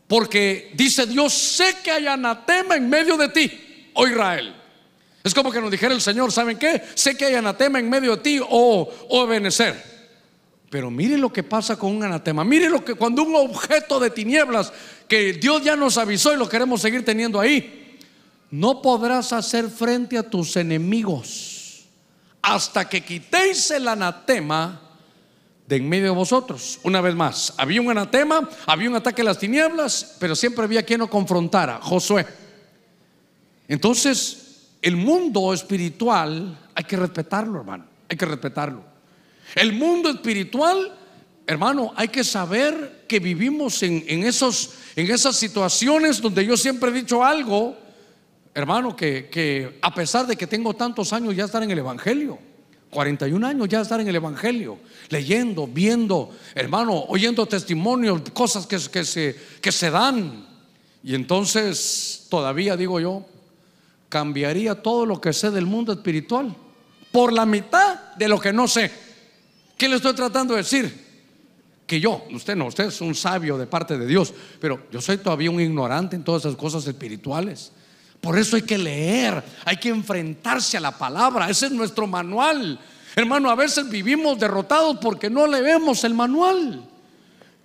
porque dice Dios, sé que hay anatema en medio de ti, oh Israel. Es como que nos dijera el Señor, ¿saben qué? Sé que hay anatema en medio de ti, O oh, oh pero mire lo que pasa con un anatema. Mire lo que cuando un objeto de tinieblas que Dios ya nos avisó y lo queremos seguir teniendo ahí, no podrás hacer frente a tus enemigos hasta que quitéis el anatema de en medio de vosotros. Una vez más, había un anatema, había un ataque a las tinieblas, pero siempre había quien lo confrontara, Josué. Entonces, el mundo espiritual hay que respetarlo, hermano, hay que respetarlo. El mundo espiritual, hermano, hay que saber que vivimos en, esos, en esas situaciones donde yo siempre he dicho algo, hermano, que, a pesar de que tengo tantos años ya estar en el Evangelio. 41 años ya estar en el Evangelio, leyendo, viendo, hermano, oyendo testimonios, cosas que, se, que se dan. Y entonces, todavía digo yo, cambiaría todo lo que sé del mundo espiritual por la mitad de lo que no sé. ¿Qué le estoy tratando de decir? Que yo, usted no, usted es un sabio de parte de Dios, pero yo soy todavía un ignorante en todas esas cosas espirituales. Por eso hay que leer, hay que enfrentarse a la palabra, ese es nuestro manual. Hermano, a veces vivimos derrotados porque no leemos el manual.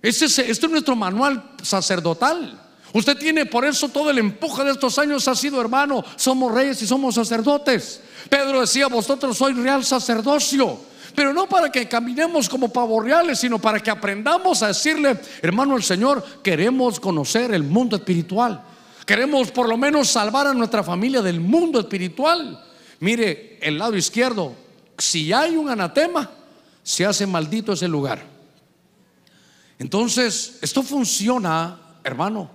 Este es, este es nuestro manual sacerdotal. Usted tiene por eso todo el empuje de estos años ha sido, hermano, somos reyes y somos sacerdotes. Pedro decía, vosotros sois real sacerdocio pero no para que caminemos como pavorreales, sino para que aprendamos a decirle, hermano el Señor, queremos conocer el mundo espiritual. Queremos por lo menos salvar a nuestra familia del mundo espiritual. Mire, el lado izquierdo, si hay un anatema, se hace maldito ese lugar. Entonces, esto funciona, hermano,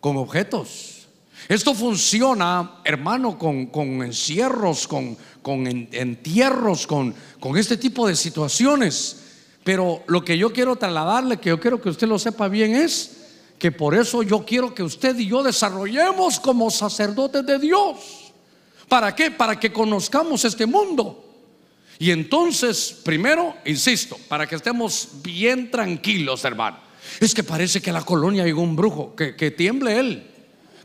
con objetos. Esto funciona, hermano, con, encierros, con, con entierros, con, con este tipo de situaciones. Pero lo que yo quiero trasladarle, que yo quiero que usted lo sepa bien, es que por eso yo quiero que usted y yo desarrollemos como sacerdotes de Dios. ¿Para qué? Para que conozcamos este mundo. Y entonces, primero, insisto, para que estemos bien tranquilos, hermano. Es que parece que la colonia llegó un brujo, que, que tiemble él.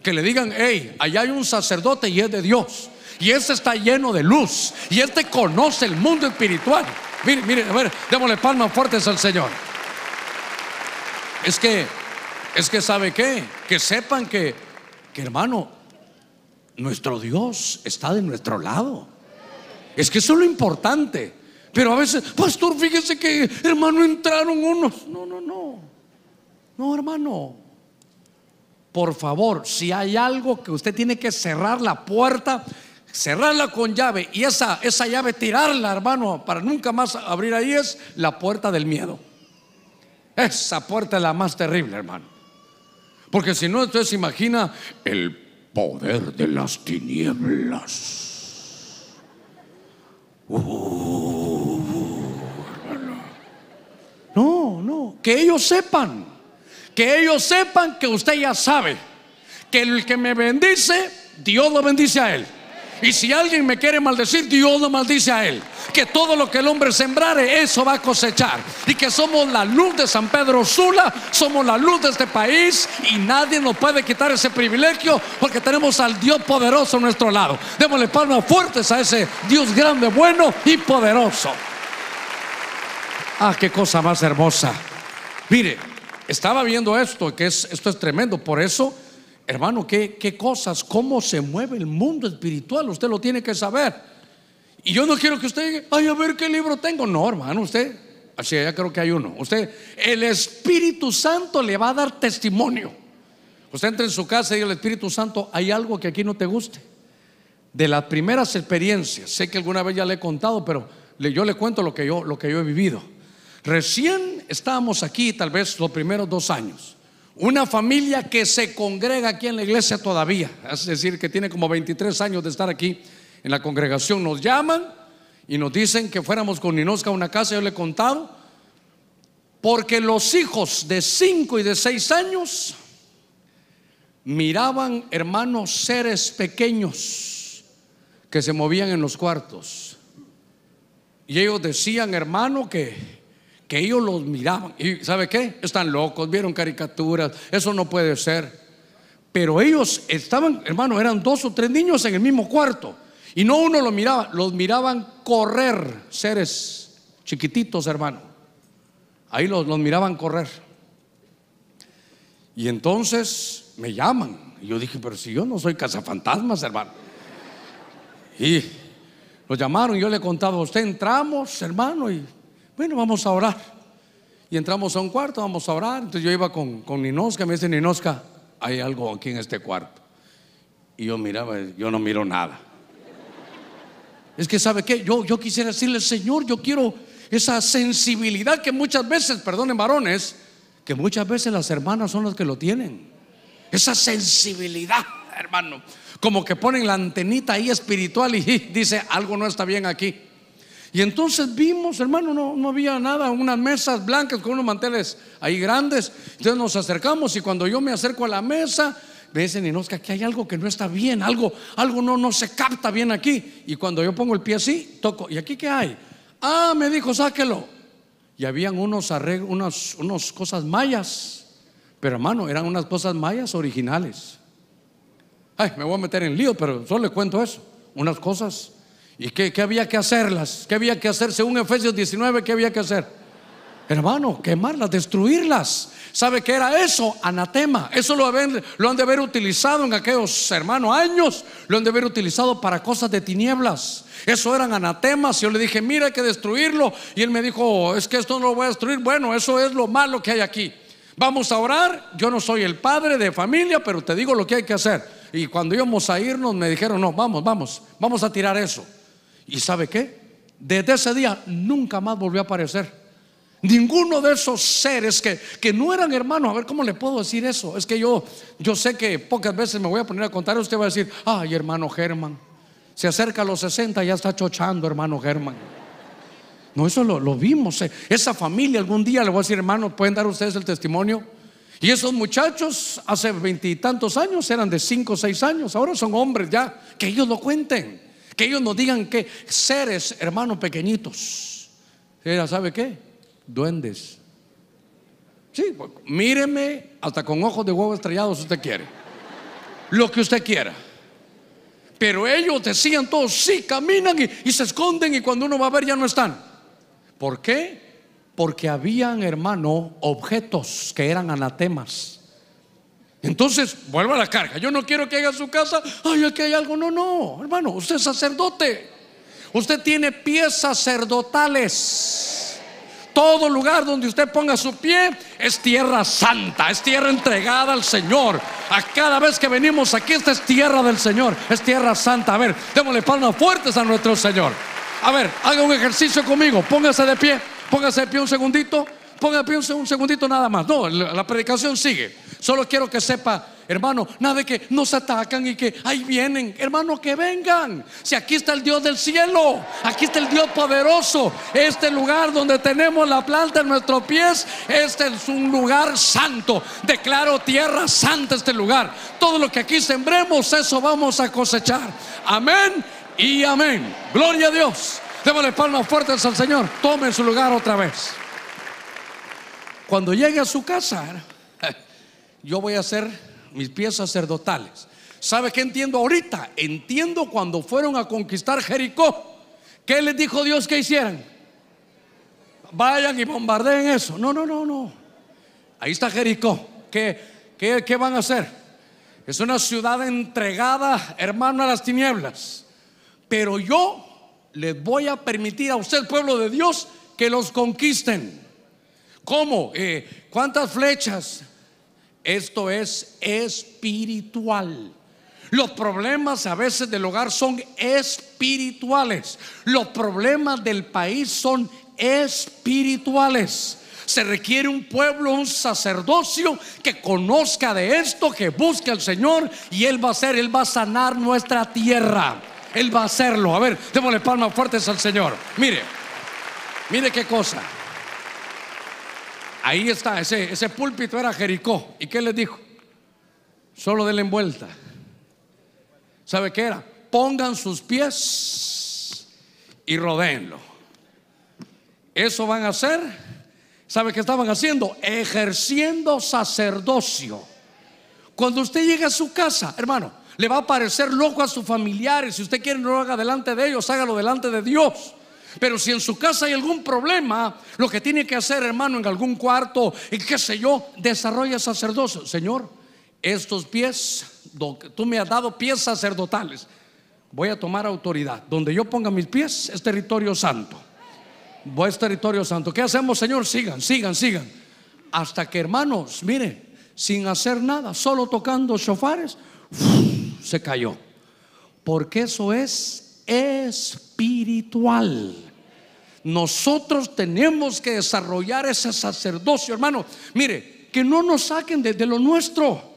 Que le digan, hey, allá hay un sacerdote y es de Dios. Y ese está lleno de luz. Y este conoce el mundo espiritual. Mire, mire, a ver, démosle palmas fuertes al Señor. Es que, es que, ¿sabe qué? Que sepan que, que hermano, nuestro Dios está de nuestro lado. Es que eso es lo importante. Pero a veces, pastor, fíjese que hermano entraron unos. No, no, no. No, hermano por favor, si hay algo que usted tiene que cerrar la puerta, cerrarla con llave y esa, esa llave tirarla, hermano, para nunca más abrir ahí es la puerta del miedo. Esa puerta es la más terrible, hermano. Porque si no, entonces imagina el poder de las tinieblas. Uh, uh, uh, no, no, que ellos sepan que ellos sepan que usted ya sabe que el que me bendice, Dios lo bendice a él. Y si alguien me quiere maldecir, Dios lo maldice a él. Que todo lo que el hombre sembrare, eso va a cosechar. Y que somos la luz de San Pedro Sula, somos la luz de este país y nadie nos puede quitar ese privilegio porque tenemos al Dios poderoso a nuestro lado. Démosle palmas fuertes a ese Dios grande, bueno y poderoso. Ah, qué cosa más hermosa. Mire, estaba viendo esto, que es, esto es tremendo. Por eso, hermano, ¿qué, qué cosas, cómo se mueve el mundo espiritual, usted lo tiene que saber. Y yo no quiero que usted diga, ay, a ver qué libro tengo. No, hermano, usted, así ya creo que hay uno. Usted, el Espíritu Santo le va a dar testimonio. Usted entra en su casa y el Espíritu Santo, hay algo que aquí no te guste. De las primeras experiencias, sé que alguna vez ya le he contado, pero yo le cuento lo que yo, lo que yo he vivido. Recién estábamos aquí tal vez los primeros dos años. Una familia que se congrega aquí en la iglesia todavía, es decir, que tiene como 23 años de estar aquí en la congregación, nos llaman y nos dicen que fuéramos con Ninosca a una casa, yo le he contado, porque los hijos de 5 y de 6 años miraban, hermanos, seres pequeños que se movían en los cuartos. Y ellos decían, hermano, que que ellos los miraban. ¿Y sabe qué? Están locos, vieron caricaturas, eso no puede ser. Pero ellos estaban, hermano, eran dos o tres niños en el mismo cuarto. Y no uno los miraba, los miraban correr, seres chiquititos, hermano. Ahí los, miraban correr. Y entonces me llaman. Y yo dije, pero si yo no soy cazafantasmas, hermano. Y lo llamaron, yo le contaba, usted entramos, hermano, y bueno, vamos a orar. Y entramos a un cuarto, vamos a orar. Entonces yo iba con, con Ninoska, me dice Ninoska, hay algo aquí en este cuarto. Y yo miraba, yo no miro nada. Es que, ¿sabe qué? Yo, yo quisiera decirle, Señor, yo quiero esa sensibilidad que muchas veces, perdonen varones, que muchas veces las hermanas son las que lo tienen. Esa sensibilidad, hermano. Como que ponen la antenita ahí espiritual y dice, algo no está bien aquí. Y entonces vimos, hermano, no, había nada, unas mesas blancas con unos manteles ahí grandes. Entonces nos acercamos y cuando yo me acerco a la mesa, me dicen, que aquí hay algo que no está bien, algo, algo no, no se capta bien aquí. Y cuando yo pongo el pie así, toco, ¿y aquí qué hay? Ah, me dijo, sáquelo. Y habían unos arreglos, unas, unas cosas mayas, pero hermano, eran unas cosas mayas originales. Ay, me voy a meter en lío, pero solo le cuento eso, unas cosas ¿Y qué, había que hacerlas? ¿Qué había que hacer? Según Efesios 19, ¿qué había que hacer? Hermano, quemarlas, destruirlas. ¿Sabe qué era eso? Anatema. Eso lo, lo han de haber utilizado en aquellos, hermanos años. Lo han de haber utilizado para cosas de tinieblas. Eso eran anatemas. Yo le dije, mira, hay que destruirlo. Y él me dijo, es que esto no lo voy a destruir. Bueno, eso es lo malo que hay aquí. Vamos a orar. Yo no soy el padre de familia, pero te digo lo que hay que hacer. Y cuando íbamos a irnos, me dijeron, no, vamos, vamos, vamos a tirar eso. ¿Y sabe qué? Desde ese día nunca más volvió a aparecer. Ninguno de esos seres que, no eran hermanos, a ver cómo le puedo decir eso. Es que yo, yo sé que pocas veces me voy a poner a contar. Usted va a decir, ay, hermano Germán, se acerca a los 60 ya está chochando, hermano Germán. No, eso lo, vimos. Eh. Esa familia algún día le voy a decir, hermano, pueden dar ustedes el testimonio. Y esos muchachos hace veintitantos años eran de cinco o seis años, ahora son hombres ya, que ellos lo cuenten. Que ellos nos digan que seres, hermanos pequeñitos, era, ¿sabe qué? Duendes. Sí, pues, míreme hasta con ojos de huevo estrellado, si usted quiere. Lo que usted quiera. Pero ellos decían todos, sí, caminan y, y, se esconden y cuando uno va a ver ya no están. ¿Por qué? Porque habían, hermano, objetos que eran anatemas. Entonces, vuelva a la carga. Yo no quiero que haga su casa, ay, aquí hay algo. No, no, hermano, usted es sacerdote. Usted tiene pies sacerdotales. Todo lugar donde usted ponga su pie es tierra santa, es tierra entregada al Señor. A cada vez que venimos aquí, esta es tierra del Señor, es tierra santa. A ver, démosle palmas fuertes a nuestro Señor. A ver, haga un ejercicio conmigo, póngase de pie, póngase de pie un segundito, póngase de pie un segundito nada más. No, la predicación sigue. Solo quiero que sepa, hermano, nada de que nos atacan y que ahí vienen. Hermano, que vengan. Si aquí está el Dios del cielo, aquí está el Dios poderoso. Este lugar donde tenemos la planta en nuestros pies, este es un lugar santo. Declaro tierra santa este lugar. Todo lo que aquí sembremos, eso vamos a cosechar. Amén y amén. Gloria a Dios. Démosle palmas fuertes al Señor. Tome su lugar otra vez. Cuando llegue a su casa, yo voy a hacer mis pies sacerdotales. ¿Sabe qué entiendo ahorita? Entiendo cuando fueron a conquistar Jericó. ¿Qué les dijo Dios que hicieran? Vayan y bombardeen eso. No, no, no, no. Ahí está Jericó. ¿Qué, qué, qué van a hacer? Es una ciudad entregada, hermano, a las tinieblas. Pero yo les voy a permitir a usted, pueblo de Dios, que los conquisten. ¿Cómo? Eh, ¿Cuántas flechas? Esto es espiritual. Los problemas a veces del hogar son espirituales. Los problemas del país son espirituales. Se requiere un pueblo, un sacerdocio que conozca de esto, que busque al Señor y Él va a hacer, Él va a sanar nuestra tierra. Él va a hacerlo. A ver, démosle palmas fuertes al Señor. Mire, mire qué cosa. Ahí está, ese, ese púlpito era Jericó. ¿Y qué les dijo? Solo denle vuelta. ¿Sabe qué era? Pongan sus pies y rodeenlo. Eso van a hacer. ¿Sabe qué estaban haciendo? Ejerciendo sacerdocio. Cuando usted llegue a su casa, hermano, le va a parecer loco a sus familiares. Si usted quiere no lo haga delante de ellos, hágalo delante de Dios. Pero si en su casa hay algún problema, lo que tiene que hacer, hermano, en algún cuarto, y qué sé yo, desarrolla sacerdocio. Señor, estos pies, tú me has dado pies sacerdotales. Voy a tomar autoridad. Donde yo ponga mis pies es territorio santo. Voy es territorio santo. ¿Qué hacemos, Señor? Sigan, sigan, sigan. Hasta que, hermanos, mire, sin hacer nada, solo tocando chofares se cayó. Porque eso es espiritual. Nosotros tenemos que desarrollar ese sacerdocio, hermano. Mire, que no nos saquen de, lo nuestro.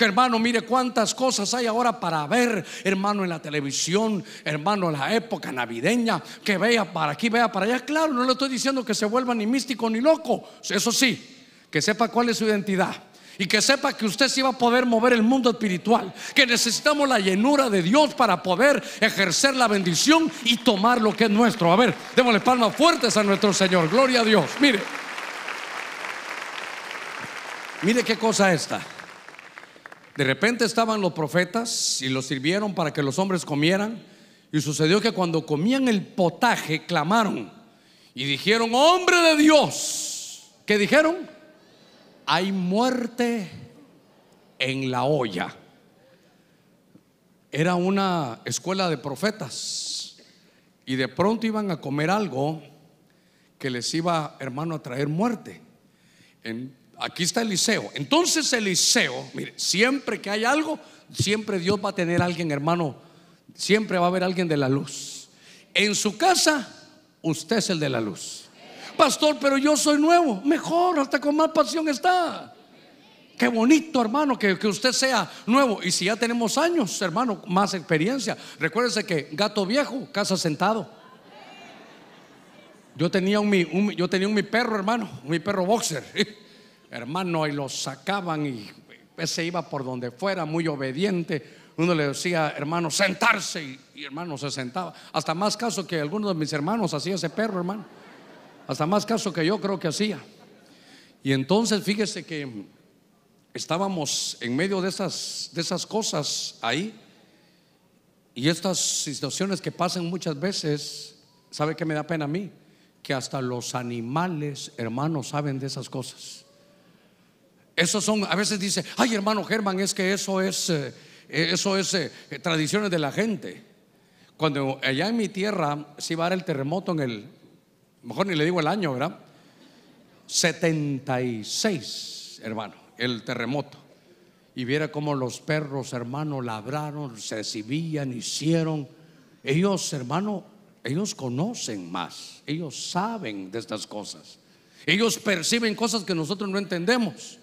Hermano, mire cuántas cosas hay ahora para ver, hermano, en la televisión, hermano, en la época navideña, que vea para aquí, vea para allá. Claro, no le estoy diciendo que se vuelva ni místico ni loco, eso sí, que sepa cuál es su identidad y que sepa que usted sí va a poder mover el mundo espiritual. Que necesitamos la llenura de Dios para poder ejercer la bendición y tomar lo que es nuestro. A ver, démosle palmas fuertes a nuestro Señor. Gloria a Dios. Mire. Mire qué cosa esta. De repente estaban los profetas y los sirvieron para que los hombres comieran. Y sucedió que cuando comían el potaje, clamaron y dijeron, hombre de Dios. ¿Qué dijeron? hay muerte en la olla. Era una escuela de profetas y de pronto iban a comer algo que les iba, hermano, a traer muerte. En, aquí está Eliseo. Entonces Eliseo, mire, siempre que hay algo, siempre Dios va a tener alguien, hermano, siempre va a haber alguien de la luz. En su casa, usted es el de la luz pastor, pero yo soy nuevo. Mejor, hasta con más pasión está. Qué bonito, hermano, que, que, usted sea nuevo. Y si ya tenemos años, hermano, más experiencia. Recuérdese que gato viejo, casa sentado. Yo tenía un, yo tenía mi perro, hermano, mi perro boxer. hermano, y lo sacaban y se iba por donde fuera, muy obediente. Uno le decía, hermano, sentarse. Y, y hermano se sentaba. Hasta más caso que algunos de mis hermanos hacía ese perro, hermano hasta más caso que yo creo que hacía. Y entonces fíjese que estábamos en medio de esas, de esas cosas ahí y estas situaciones que pasan muchas veces, ¿sabe qué me da pena a mí? Que hasta los animales, hermanos, saben de esas cosas. Esos son, a veces dice, ay hermano Germán, es que eso es, eh, eso es eh, tradiciones de la gente. Cuando allá en mi tierra se iba a dar el terremoto en el, mejor ni le digo el año, ¿verdad? 76, hermano, el terremoto. Y viera cómo los perros, hermano, labraron, se exhibían, hicieron. Ellos, hermano, ellos conocen más, ellos saben de estas cosas. Ellos perciben cosas que nosotros no entendemos,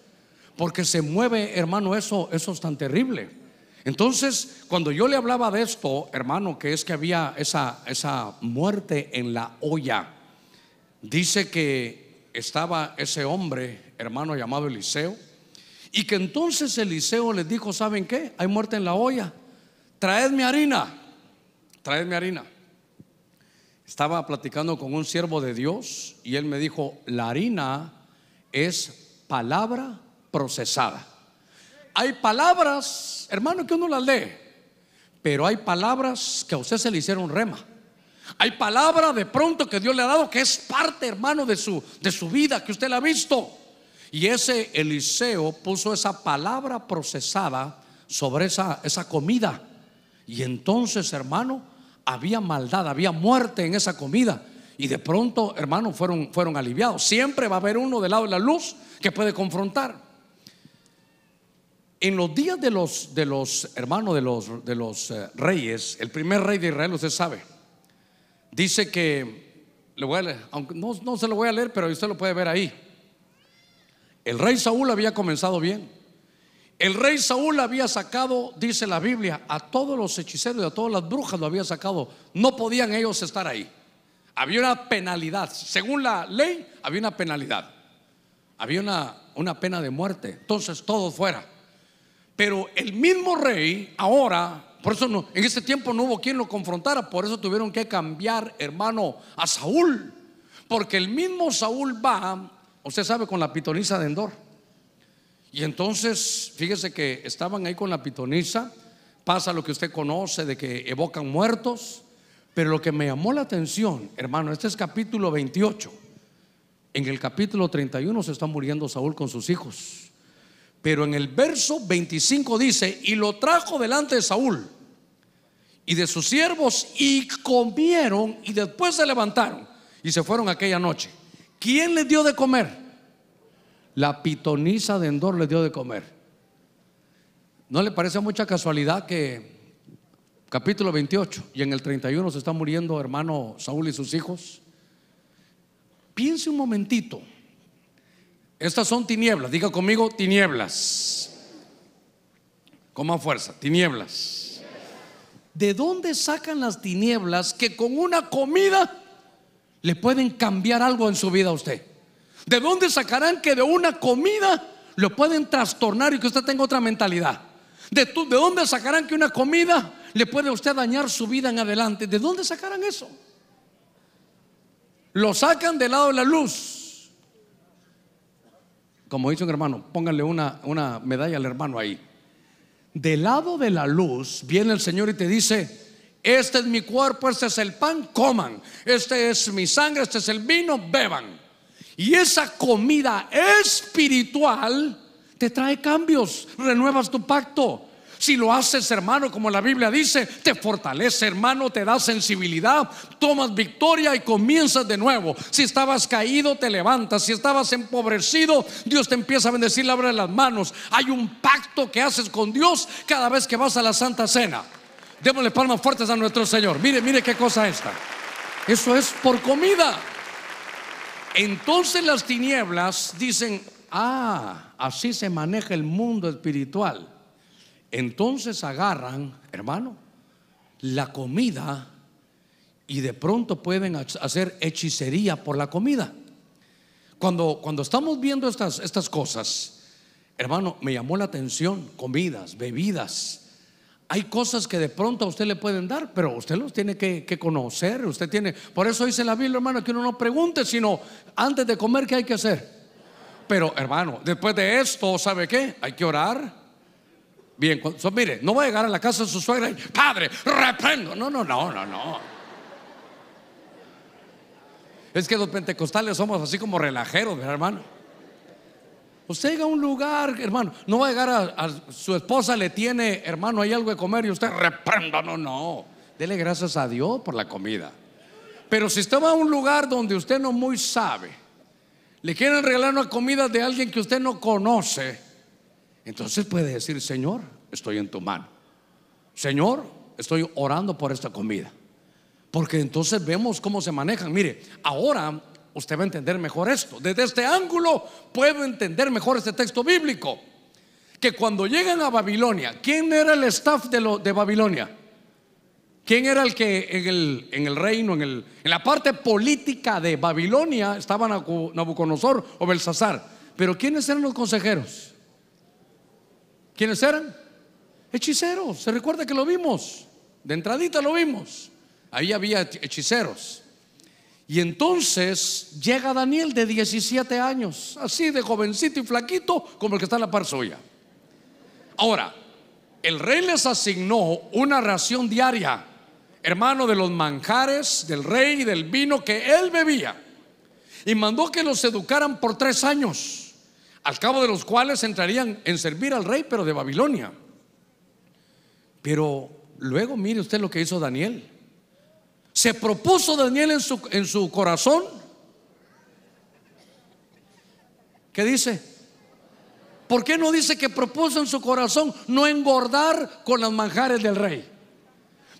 porque se mueve, hermano, eso, eso es tan terrible. Entonces, cuando yo le hablaba de esto, hermano, que es que había esa, esa muerte en la olla, Dice que estaba ese hombre, hermano llamado Eliseo, y que entonces Eliseo les dijo, ¿saben qué? Hay muerte en la olla, traedme harina, traedme harina. Estaba platicando con un siervo de Dios y él me dijo, la harina es palabra procesada. Hay palabras, hermano, que uno las lee, pero hay palabras que a usted se le hicieron rema. Hay palabra de pronto que Dios le ha dado que es parte, hermano, de su, de su vida, que usted la ha visto. Y ese Eliseo puso esa palabra procesada sobre esa, esa comida. Y entonces, hermano, había maldad, había muerte en esa comida. Y de pronto, hermano, fueron, fueron aliviados. Siempre va a haber uno del lado de la luz que puede confrontar. En los días de los, de los hermanos de los, de los eh, reyes, el primer rey de Israel, usted sabe, Dice que, aunque no, se lo voy a leer, pero usted lo puede ver ahí. El rey Saúl había comenzado bien. El rey Saúl había sacado, dice la Biblia, a todos los hechiceros y a todas las brujas lo había sacado. No podían ellos estar ahí. Había una penalidad. Según la ley, había una penalidad. Había una, una pena de muerte. Entonces todos fuera. Pero el mismo rey ahora por eso no, en ese tiempo no hubo quien lo confrontara. Por eso tuvieron que cambiar, hermano, a Saúl. Porque el mismo Saúl va, usted sabe, con la pitonisa de Endor. Y entonces, fíjese que estaban ahí con la pitonisa. Pasa lo que usted conoce de que evocan muertos. Pero lo que me llamó la atención, hermano, este es capítulo 28. En el capítulo 31 se está muriendo Saúl con sus hijos. Pero en el verso 25 dice, y lo trajo delante de Saúl y de sus siervos y comieron y después se levantaron y se fueron aquella noche. ¿Quién les dio de comer? La pitonisa de Endor les dio de comer. ¿No le parece mucha casualidad que capítulo 28 y en el 31 se está muriendo hermano Saúl y sus hijos? Piense un momentito. Estas son tinieblas, diga conmigo tinieblas. Con más fuerza, tinieblas. ¿de dónde sacan las tinieblas que con una comida le pueden cambiar algo en su vida a usted? ¿De dónde sacarán que de una comida lo pueden trastornar y que usted tenga otra mentalidad? ¿De, dónde sacarán que una comida le puede a usted dañar su vida en adelante? ¿De dónde sacarán eso? Lo sacan del lado de la luz. Como dice un hermano, pónganle una, una medalla al hermano ahí del lado de la luz, viene el Señor y te dice, este es mi cuerpo, este es el pan, coman, este es mi sangre, este es el vino, beban. Y esa comida espiritual te trae cambios, renuevas tu pacto, si lo haces, hermano, como la Biblia dice, te fortalece, hermano, te da sensibilidad, tomas victoria y comienzas de nuevo. Si estabas caído, te levantas. Si estabas empobrecido, Dios te empieza a bendecir, le abre las manos. Hay un pacto que haces con Dios cada vez que vas a la Santa Cena. Démosle palmas fuertes a nuestro Señor. Mire, mire qué cosa esta. Eso es por comida. Entonces las tinieblas dicen, ah, así se maneja el mundo espiritual. Entonces agarran, hermano, la comida y de pronto pueden hacer hechicería por la comida. Cuando, cuando estamos viendo estas, estas cosas, hermano, me llamó la atención, comidas, bebidas. Hay cosas que de pronto a usted le pueden dar, pero usted los tiene que, conocer. Usted tiene, por eso dice la Biblia, hermano, que uno no pregunte, sino antes de comer, ¿qué hay que hacer? Pero, hermano, después de esto, ¿sabe qué? Hay que orar Bien, mire, no va a llegar a la casa de su suegra y, padre, reprendo. No, no, no, no, no. Es que los pentecostales somos así como relajeros, hermano. Usted llega a un lugar, hermano, no va a llegar a, su esposa, le tiene, hermano, hay algo de comer y usted reprenda. No, no. Dele gracias a Dios por la comida. Pero si usted va a un lugar donde usted no muy sabe, le quieren regalar una comida de alguien que usted no conoce, entonces puede decir, Señor, estoy en tu mano. Señor, estoy orando por esta comida. Porque entonces vemos cómo se manejan. Mire, ahora usted va a entender mejor esto. Desde este ángulo puedo entender mejor este texto bíblico. Que cuando llegan a Babilonia, ¿quién era el staff de, de Babilonia? ¿Quién era el que en el, reino, en, en, la parte política de Babilonia estaban Nabucodonosor o Belsasar? Pero ¿quiénes eran los consejeros? ¿Quiénes eran? Hechiceros. Se recuerda que lo vimos. De entradita lo vimos. Ahí había hechiceros. Y entonces llega Daniel de 17 años, así de jovencito y flaquito como el que está en la parsoya Ahora, el rey les asignó una ración diaria, hermano de los manjares del rey y del vino que él bebía. Y mandó que los educaran por tres años al cabo de los cuales entrarían en servir al rey, pero de Babilonia. Pero luego mire usted lo que hizo Daniel. Se propuso Daniel en su, en su corazón. ¿Qué dice? ¿Por qué no dice que propuso en su corazón no engordar con las manjares del rey?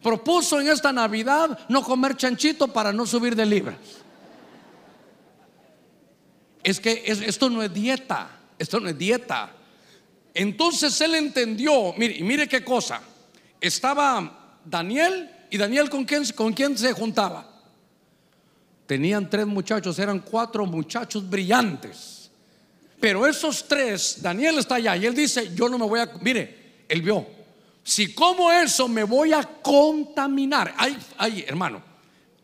Propuso en esta Navidad no comer chanchito para no subir de libras. Es que esto no es dieta. Esto no es dieta. Entonces él entendió, mire, mire qué cosa. Estaba Daniel y Daniel con quién, con quién se juntaba. Tenían tres muchachos, eran cuatro muchachos brillantes. Pero esos tres, Daniel está allá y él dice, yo no me voy a, mire, él vio, si como eso me voy a contaminar, hay hermano,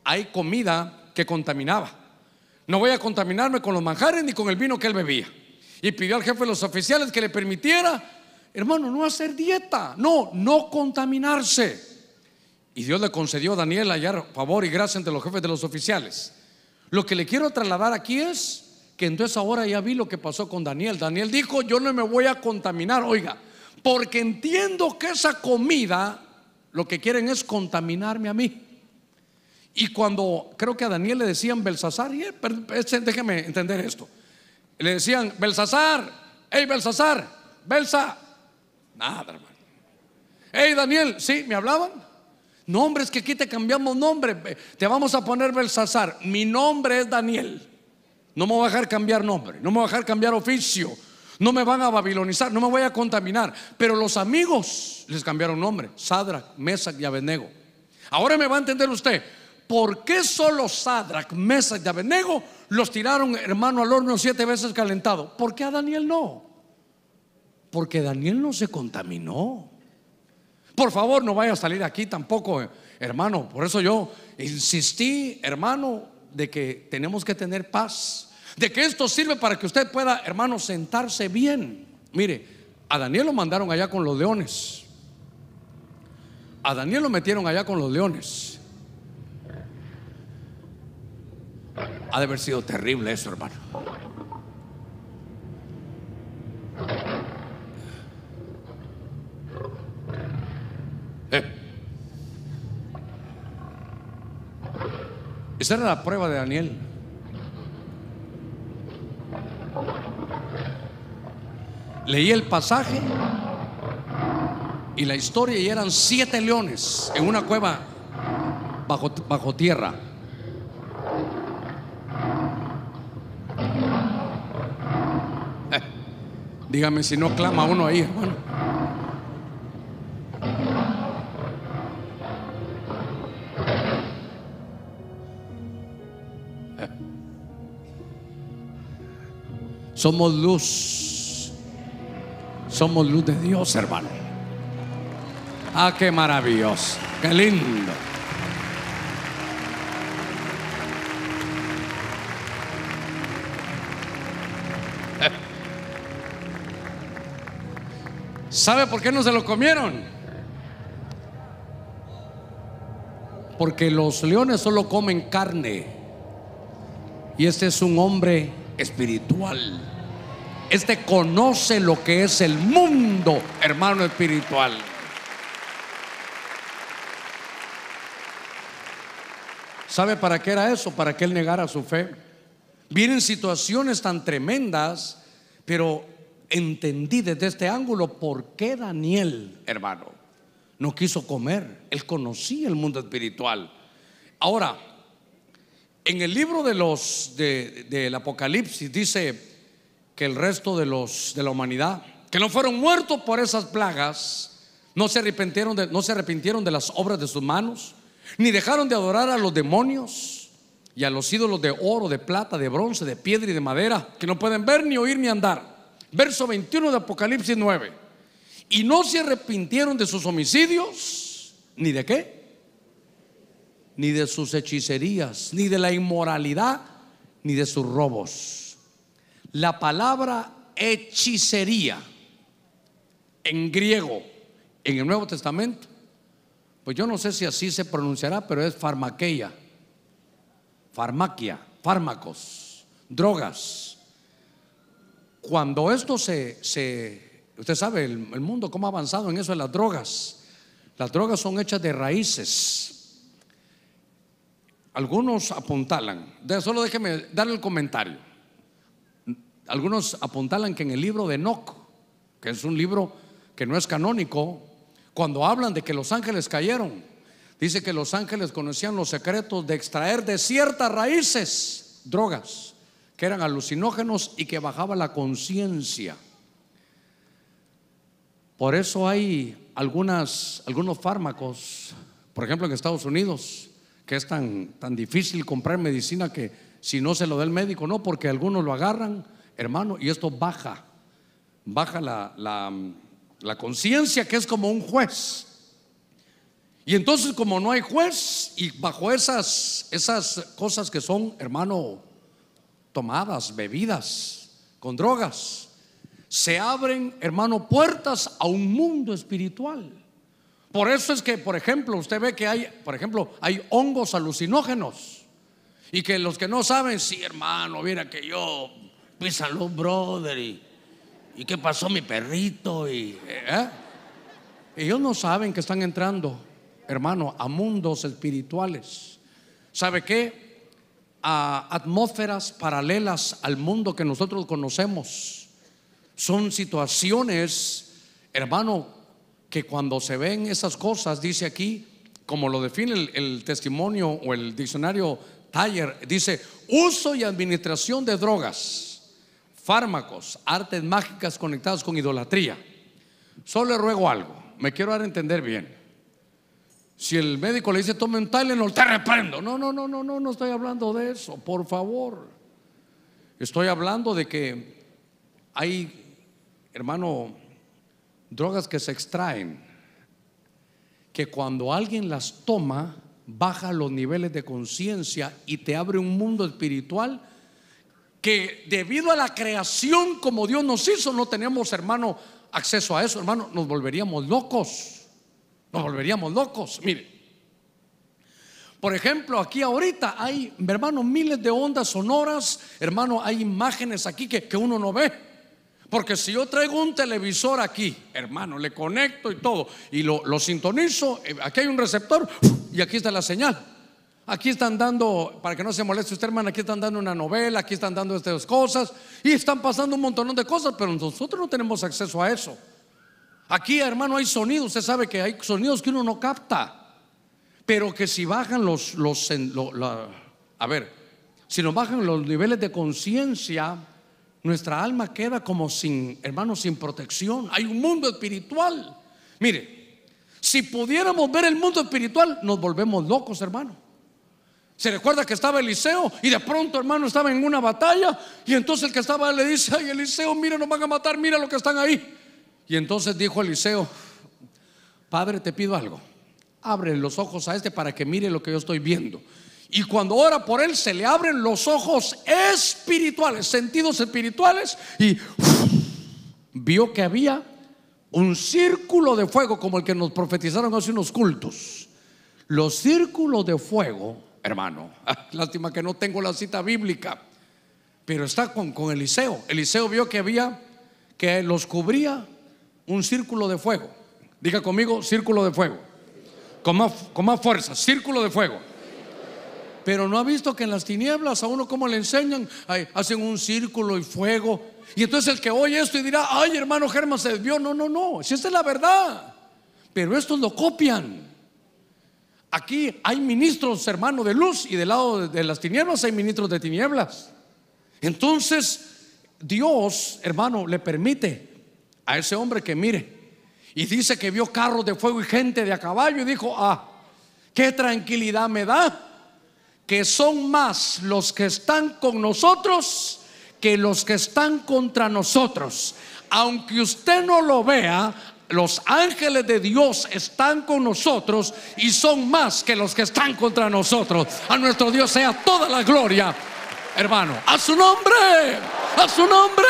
hay comida que contaminaba. No voy a contaminarme con los manjares ni con el vino que él bebía y pidió al jefe de los oficiales que le permitiera, hermano, no hacer dieta, no, no contaminarse. Y Dios le concedió a Daniel hallar favor y gracia entre los jefes de los oficiales. Lo que le quiero trasladar aquí es que entonces ahora ya vi lo que pasó con Daniel. Daniel dijo, yo no me voy a contaminar, oiga, porque entiendo que esa comida lo que quieren es contaminarme a mí. Y cuando creo que a Daniel le decían Belsasar, eh, este, déjeme entender esto le decían, Belsasar, hey Belsasar, Belsa. Nada, hermano. Hey Daniel, sí, me hablaban. Nombres es que aquí te cambiamos nombre. Te vamos a poner Belsasar. Mi nombre es Daniel. No me voy a dejar cambiar nombre. No me voy a dejar cambiar oficio. No me van a babilonizar. No me voy a contaminar. Pero los amigos les cambiaron nombre. Sadra, Mesa y Abednego. Ahora me va a entender usted. ¿por qué solo Sadrach, Mesach y Abednego los tiraron, hermano, al horno siete veces calentado? ¿Por qué a Daniel no? Porque Daniel no se contaminó. Por favor, no vaya a salir aquí tampoco, eh, hermano. Por eso yo insistí, hermano, de que tenemos que tener paz. De que esto sirve para que usted pueda, hermano, sentarse bien. Mire, a Daniel lo mandaron allá con los leones. A Daniel lo metieron allá con los leones. Ha de haber sido terrible eso, hermano. Eh. Esa era la prueba de Daniel. Leí el pasaje y la historia y eran siete leones en una cueva bajo, bajo tierra. Dígame si no clama uno ahí, hermano. Somos luz. Somos luz de Dios, hermano. Ah, qué maravilloso. Qué lindo. ¿Sabe por qué no se lo comieron? Porque los leones solo comen carne. Y este es un hombre espiritual. Este conoce lo que es el mundo, hermano espiritual. ¿Sabe para qué era eso? Para que él negara su fe. Vienen situaciones tan tremendas, pero entendí desde este ángulo por qué Daniel, hermano, no quiso comer. Él conocía el mundo espiritual. Ahora, en el libro de los del Apocalipsis dice que el resto de los de la humanidad que no fueron muertos por esas plagas no se de, no se arrepintieron de las obras de sus manos ni dejaron de adorar a los demonios y a los ídolos de oro, de plata, de bronce, de piedra y de madera que no pueden ver ni oír ni andar verso 21 de Apocalipsis 9. Y no se arrepintieron de sus homicidios, ni de qué, ni de sus hechicerías, ni de la inmoralidad, ni de sus robos. La palabra hechicería en griego, en el Nuevo Testamento, pues yo no sé si así se pronunciará, pero es farmaqueia, farmaquia, fármacos, drogas cuando esto se, usted sabe, el, mundo cómo ha avanzado en eso de las drogas. Las drogas son hechas de raíces. Algunos apuntalan, solo déjeme darle el comentario. Algunos apuntalan que en el libro de Enoch, que es un libro que no es canónico, cuando hablan de que los ángeles cayeron, dice que los ángeles conocían los secretos de extraer de ciertas raíces drogas que eran alucinógenos y que bajaba la conciencia. Por eso hay algunos fármacos, por ejemplo en Estados Unidos, que es tan, tan difícil comprar medicina que si no se lo da el médico, no, porque algunos lo agarran, hermano, y esto baja, baja la, conciencia que es como un juez. Y entonces como no hay juez y bajo esas, esas cosas que son, hermano, tomadas, bebidas, con drogas. Se abren, hermano, puertas a un mundo espiritual. Por eso es que, por ejemplo, usted ve que hay, por ejemplo, hay hongos alucinógenos. Y que los que no saben, sí, hermano, mira que yo los pues, brother, y, y qué pasó mi perrito, y ¿eh? ellos no saben que están entrando, hermano, a mundos espirituales. ¿Sabe qué? a atmósferas paralelas al mundo que nosotros conocemos. Son situaciones, hermano, que cuando se ven esas cosas, dice aquí, como lo define el, testimonio o el diccionario Taller, dice, uso y administración de drogas, fármacos, artes mágicas conectadas con idolatría. Solo le ruego algo, me quiero dar a entender bien. Si el médico le dice, tome un no te reprendo. No, no, no, no, no, no estoy hablando de eso, por favor. Estoy hablando de que hay, hermano, drogas que se extraen, que cuando alguien las toma, baja los niveles de conciencia y te abre un mundo espiritual que debido a la creación como Dios nos hizo, no tenemos, hermano, acceso a eso, hermano, nos volveríamos locos. Nos volveríamos locos, mire. Por ejemplo, aquí ahorita hay, hermano, miles de ondas sonoras, hermano, hay imágenes aquí que, uno no ve. Porque si yo traigo un televisor aquí, hermano, le conecto y todo, y lo, lo, sintonizo, eh, aquí hay un receptor y aquí está la señal. Aquí están dando, para que no se moleste usted, hermano, aquí están dando una novela, aquí están dando estas cosas, y están pasando un montón de cosas, pero nosotros no tenemos acceso a eso. Aquí, hermano, hay sonidos. Usted sabe que hay sonidos que uno no capta. Pero que si bajan los. los, a ver, si nos bajan los niveles de conciencia, nuestra alma queda como sin, hermano, sin protección. Hay un mundo espiritual. Mire, si pudiéramos ver el mundo espiritual, nos volvemos locos, hermano. Se recuerda que estaba Eliseo y de pronto, hermano, estaba en una batalla. Y entonces el que estaba le dice: Ay, Eliseo, mira, nos van a matar, mira lo que están ahí. Y entonces dijo Eliseo, Padre, te pido algo. Abre los ojos a este para que mire lo que yo estoy viendo. Y cuando ora por él, se le abren los ojos espirituales, sentidos espirituales, y vio que había un círculo de fuego como el que nos profetizaron hace unos cultos. Los círculos de fuego, hermano, lástima que no tengo la cita bíblica, pero está con, con Eliseo. Eliseo vio que había, que los cubría un círculo de fuego. Diga conmigo, círculo de fuego. Con más, con más fuerza, círculo de fuego. Pero no ha visto que en las tinieblas a uno como le enseñan, hacen un círculo y fuego. Y entonces el que oye esto y dirá, ay hermano Germán se desvió. No, no, no, si esta es la verdad. Pero estos lo copian. Aquí hay ministros, hermano, de luz y del lado de las tinieblas hay ministros de tinieblas. Entonces, Dios, hermano, le permite a ese hombre que mire. Y dice que vio carros de fuego y gente de a caballo y dijo, ah, qué tranquilidad me da que son más los que están con nosotros que los que están contra nosotros. Aunque usted no lo vea, los ángeles de Dios están con nosotros y son más que los que están contra nosotros. A nuestro Dios sea toda la gloria, hermano. A su nombre a su nombre,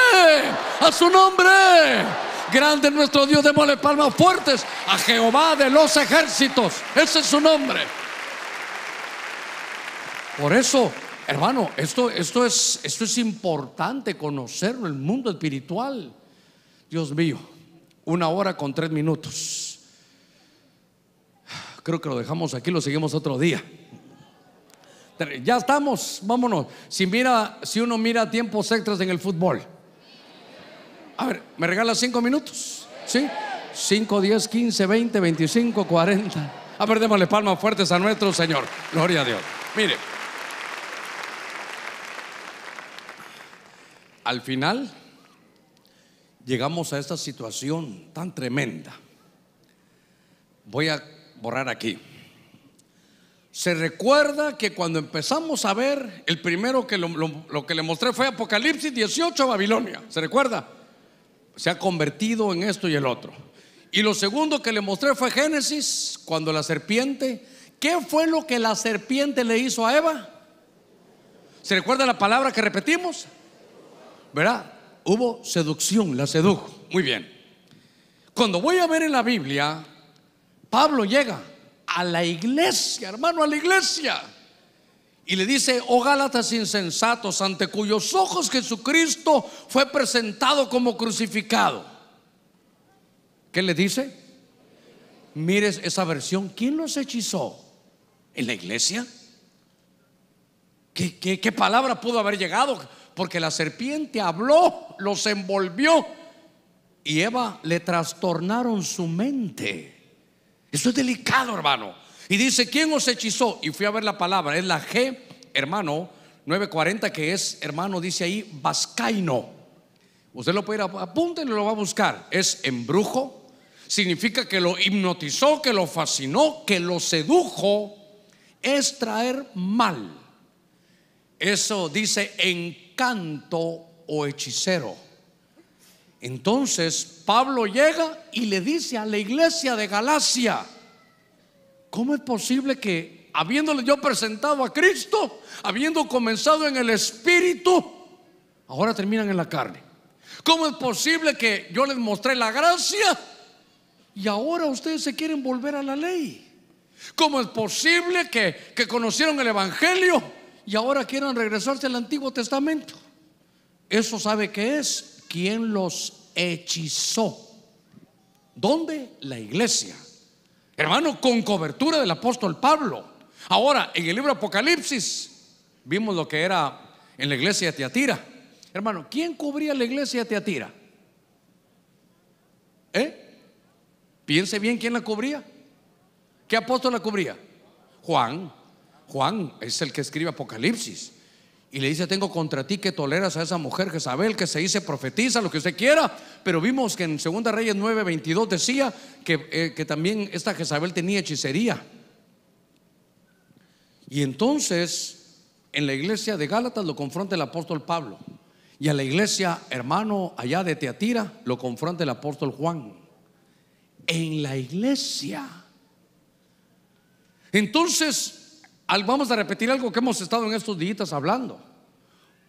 a su nombre. Grande nuestro Dios, démosle palmas fuertes a Jehová de los ejércitos. Ese es su nombre. Por eso, hermano, esto, esto, es, esto es importante conocerlo, el mundo espiritual. Dios mío, una hora con tres minutos. Creo que lo dejamos aquí, lo seguimos otro día. Ya estamos, vámonos. Si, mira, si uno mira tiempos extras en el fútbol. A ver, ¿me regala cinco minutos? ¿Sí? 5, 10, 15, 20, 25, 40. A ver, démosle palmas fuertes a nuestro Señor. Gloria a Dios. Mire. Al final llegamos a esta situación tan tremenda. Voy a borrar aquí. Se recuerda que cuando empezamos a ver, el primero que lo, que le mostré fue Apocalipsis 18, Babilonia. ¿Se recuerda? Se ha convertido en esto y el otro. Y lo segundo que le mostré fue Génesis, cuando la serpiente. ¿Qué fue lo que la serpiente le hizo a Eva? ¿Se recuerda la palabra que repetimos? ¿Verdad? Hubo seducción, la sedujo. Muy bien. Cuando voy a ver en la Biblia, Pablo llega a la iglesia, hermano, a la iglesia. Y le dice, oh Gálatas insensatos, ante cuyos ojos Jesucristo fue presentado como crucificado. ¿Qué le dice? Mires esa versión, ¿quién los hechizó? ¿En la iglesia? ¿Qué, qué palabra pudo haber llegado? Porque la serpiente habló, los envolvió y Eva le trastornaron su mente. Eso es delicado, hermano. Y dice, ¿quién os hechizó? Y fui a ver la palabra, es la G, hermano, 940, que es, hermano, dice ahí, vascaino. Usted lo puede ir, a, apúntenlo, lo va a buscar. Es embrujo, significa que lo hipnotizó, que lo fascinó, que lo sedujo. Es traer mal. Eso dice encanto o hechicero. Entonces Pablo llega y le dice a la iglesia de Galacia, ¿cómo es posible que habiéndole yo presentado a Cristo, habiendo comenzado en el Espíritu, ahora terminan en la carne? ¿Cómo es posible que yo les mostré la gracia y ahora ustedes se quieren volver a la ley? ¿Cómo es posible que, que conocieron el Evangelio y ahora quieran regresarse al Antiguo Testamento? Eso sabe que es ¿Quién los hechizó. ¿Dónde? La iglesia. Hermano, con cobertura del apóstol Pablo. Ahora, en el libro Apocalipsis, vimos lo que era en la iglesia de Teatira. Hermano, ¿quién cubría la iglesia de Teatira? ¿Eh? Piense bien quién la cubría. ¿Qué apóstol la cubría? Juan. Juan es el que escribe Apocalipsis. Y le dice, tengo contra ti que toleras a esa mujer Jezabel, que se dice profetiza, lo que usted quiera. Pero vimos que en 2 Reyes 9, 22 decía que, eh, que también esta Jezabel tenía hechicería. Y entonces en la iglesia de Gálatas lo confronta el apóstol Pablo. Y a la iglesia, hermano, allá de Teatira, lo confronta el apóstol Juan. En la iglesia. Entonces, vamos a repetir algo que hemos estado en estos días hablando.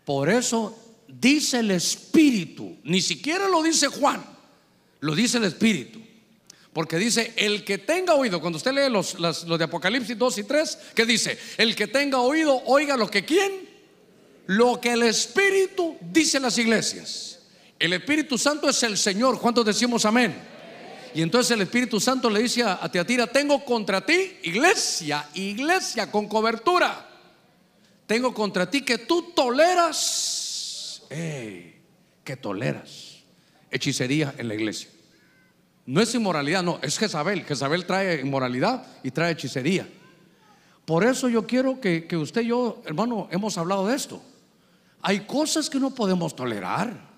Por eso dice el Espíritu, ni siquiera lo dice Juan, lo dice el Espíritu. Porque dice, el que tenga oído, cuando usted lee los, de Apocalipsis 2 y 3, que dice, el que tenga oído, oiga lo que quién, lo que el Espíritu dice en las iglesias. El Espíritu Santo es el Señor. ¿Cuántos decimos amén? Y entonces el Espíritu Santo le dice a, a Teatira, tengo contra ti, iglesia, iglesia con cobertura. Tengo contra ti que tú toleras, que toleras hechicería en la iglesia. No es inmoralidad, no, es Jezabel. Jezabel trae inmoralidad y trae hechicería. Por eso yo quiero que, que usted y yo, hermano, hemos hablado de esto. Hay cosas que no podemos tolerar.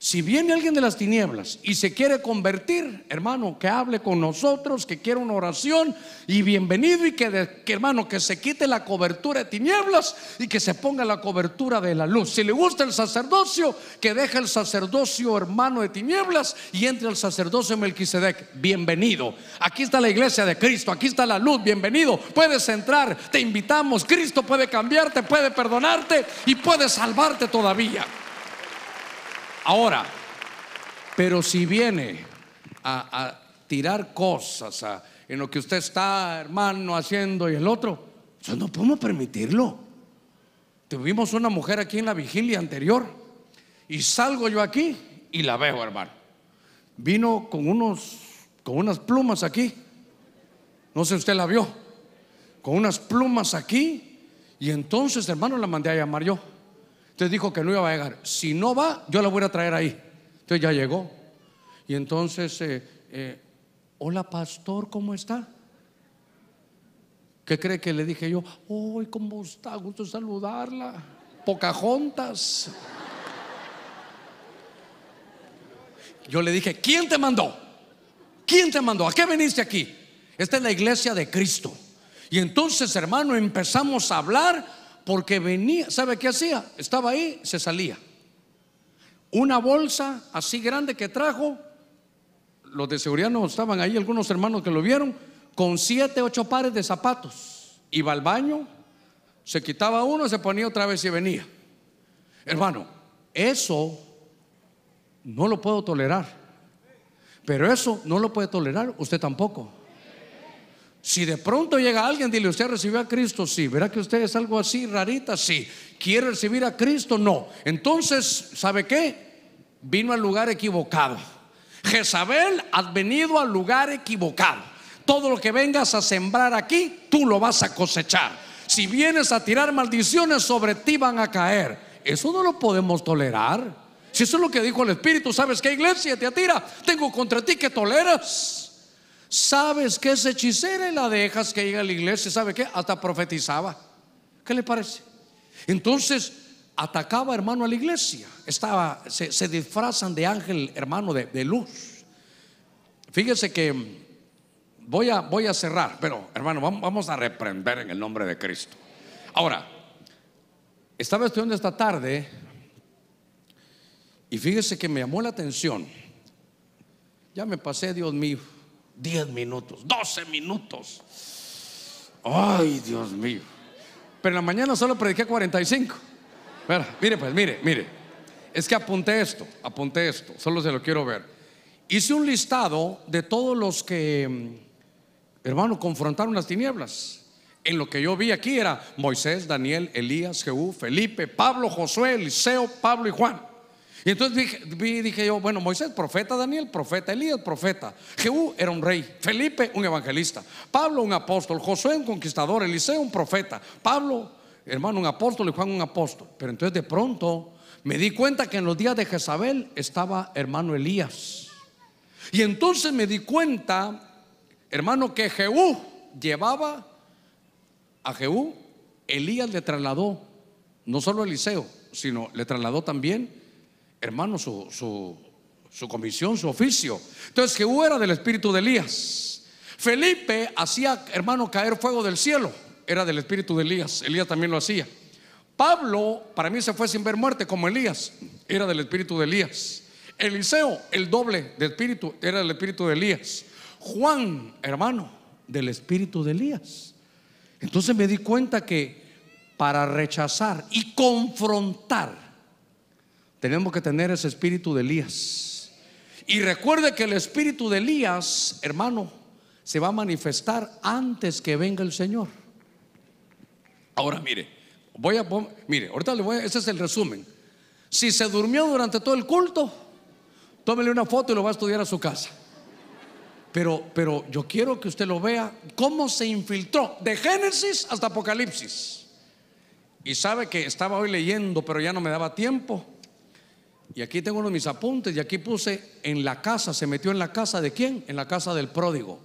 Si viene alguien de las tinieblas y se quiere convertir, hermano, que hable con nosotros, que quiera una oración y bienvenido y que, hermano, que se quite la cobertura de tinieblas y que se ponga la cobertura de la luz. Si le gusta el sacerdocio, que deje el sacerdocio, hermano, de tinieblas y entre al sacerdocio Melquisedec. Bienvenido. Aquí está la iglesia de Cristo, aquí está la luz, bienvenido. Puedes entrar, te invitamos. Cristo puede cambiarte, puede perdonarte y puede salvarte todavía. Ahora, pero si viene a, tirar cosas en lo que usted está, hermano, haciendo y el otro, eso no podemos permitirlo. Tuvimos una mujer aquí en la vigilia anterior y salgo yo aquí y la veo, hermano. Vino con unos con unas plumas aquí. No sé usted la vio. Con unas plumas aquí y entonces, hermano, la mandé a llamar yo. Usted dijo que no iba a llegar. Si no va, yo la voy a traer ahí. Entonces ya llegó. Y entonces, eh, eh, hola pastor, ¿cómo está? ¿Qué cree que le dije yo? Hoy, ¿cómo está? Gusto saludarla. Pocajontas. Yo le dije, ¿quién te mandó? ¿Quién te mandó? ¿A qué viniste aquí? Esta es la iglesia de Cristo. Y entonces, hermano, empezamos a hablar porque venía, ¿sabe qué hacía? Estaba ahí, se salía. Una bolsa así grande que trajo, los de seguridad no estaban ahí, algunos hermanos que lo vieron, con siete, ocho pares de zapatos. Iba al baño, se quitaba uno, se ponía otra vez y venía. Hermano, eso no lo puedo tolerar. Pero eso no lo puede tolerar usted tampoco. Si de pronto llega alguien, dile, ¿usted recibió a Cristo? Sí. ¿Verá que usted es algo así, rarita? Sí. ¿Quiere recibir a Cristo? No. Entonces, ¿sabe qué? Vino al lugar equivocado. Jezabel, has venido al lugar equivocado. Todo lo que vengas a sembrar aquí, tú lo vas a cosechar. Si vienes a tirar maldiciones, sobre ti van a caer. Eso no lo podemos tolerar. Si eso es lo que dijo el Espíritu, ¿sabes qué iglesia te atira? Tengo contra ti que toleras sabes que es hechicera y la dejas que llega a la iglesia, ¿sabe qué? Hasta profetizaba. ¿Qué le parece? Entonces atacaba hermano a la iglesia. Estaba, se, disfrazan de ángel hermano de, luz. Fíjese que mm, voy a, voy a cerrar, pero hermano, vamos, vamos a reprender en el nombre de Cristo. Ahora, estaba estudiando esta tarde y fíjese que me llamó la atención. Ya me pasé, Dios mío. 10 minutos, 12 minutos. Ay, Dios mío. Pero en la mañana solo prediqué 45. mire, pues, mire, mire. Es que apunté esto, apunté esto, solo se lo quiero ver. Hice un listado de todos los que, mm, hermano, confrontaron las tinieblas. En lo que yo vi aquí era Moisés, Daniel, Elías, Jehú, Felipe, Pablo, Josué, Eliseo, Pablo y Juan. Y entonces dije, dije yo, bueno, Moisés, profeta Daniel, profeta Elías, profeta. Jehú era un rey, Felipe un evangelista, Pablo un apóstol, Josué un conquistador, Eliseo un profeta, Pablo, hermano, un apóstol y Juan un apóstol. Pero entonces de pronto me di cuenta que en los días de Jezabel estaba hermano Elías. Y entonces me di cuenta, hermano, que Jehú llevaba a Jehú, Elías le trasladó, no solo Eliseo, sino le trasladó también hermano, su, comisión, su oficio. Entonces, Jehú era del espíritu de Elías. Felipe hacía, hermano, caer fuego del cielo. Era del espíritu de Elías. Elías también lo hacía. Pablo, para mí se fue sin ver muerte, como Elías. Era del espíritu de Elías. Eliseo, el doble de espíritu, era del espíritu de Elías. Juan, hermano, del espíritu de Elías. Entonces me di cuenta que para rechazar y confrontar tenemos que tener ese espíritu de Elías. Y recuerde que el espíritu de Elías, hermano, se va a manifestar antes que venga el Señor. Ahora mire, voy a mire, ahorita le voy a, ese es el resumen. Si se durmió durante todo el culto, tómele una foto y lo va a estudiar a su casa. Pero, pero yo quiero que usted lo vea cómo se infiltró de Génesis hasta Apocalipsis. Y sabe que estaba hoy leyendo, pero ya no me daba tiempo y aquí tengo uno de mis apuntes y aquí puse en la casa, se metió en la casa de quién? En la casa del pródigo.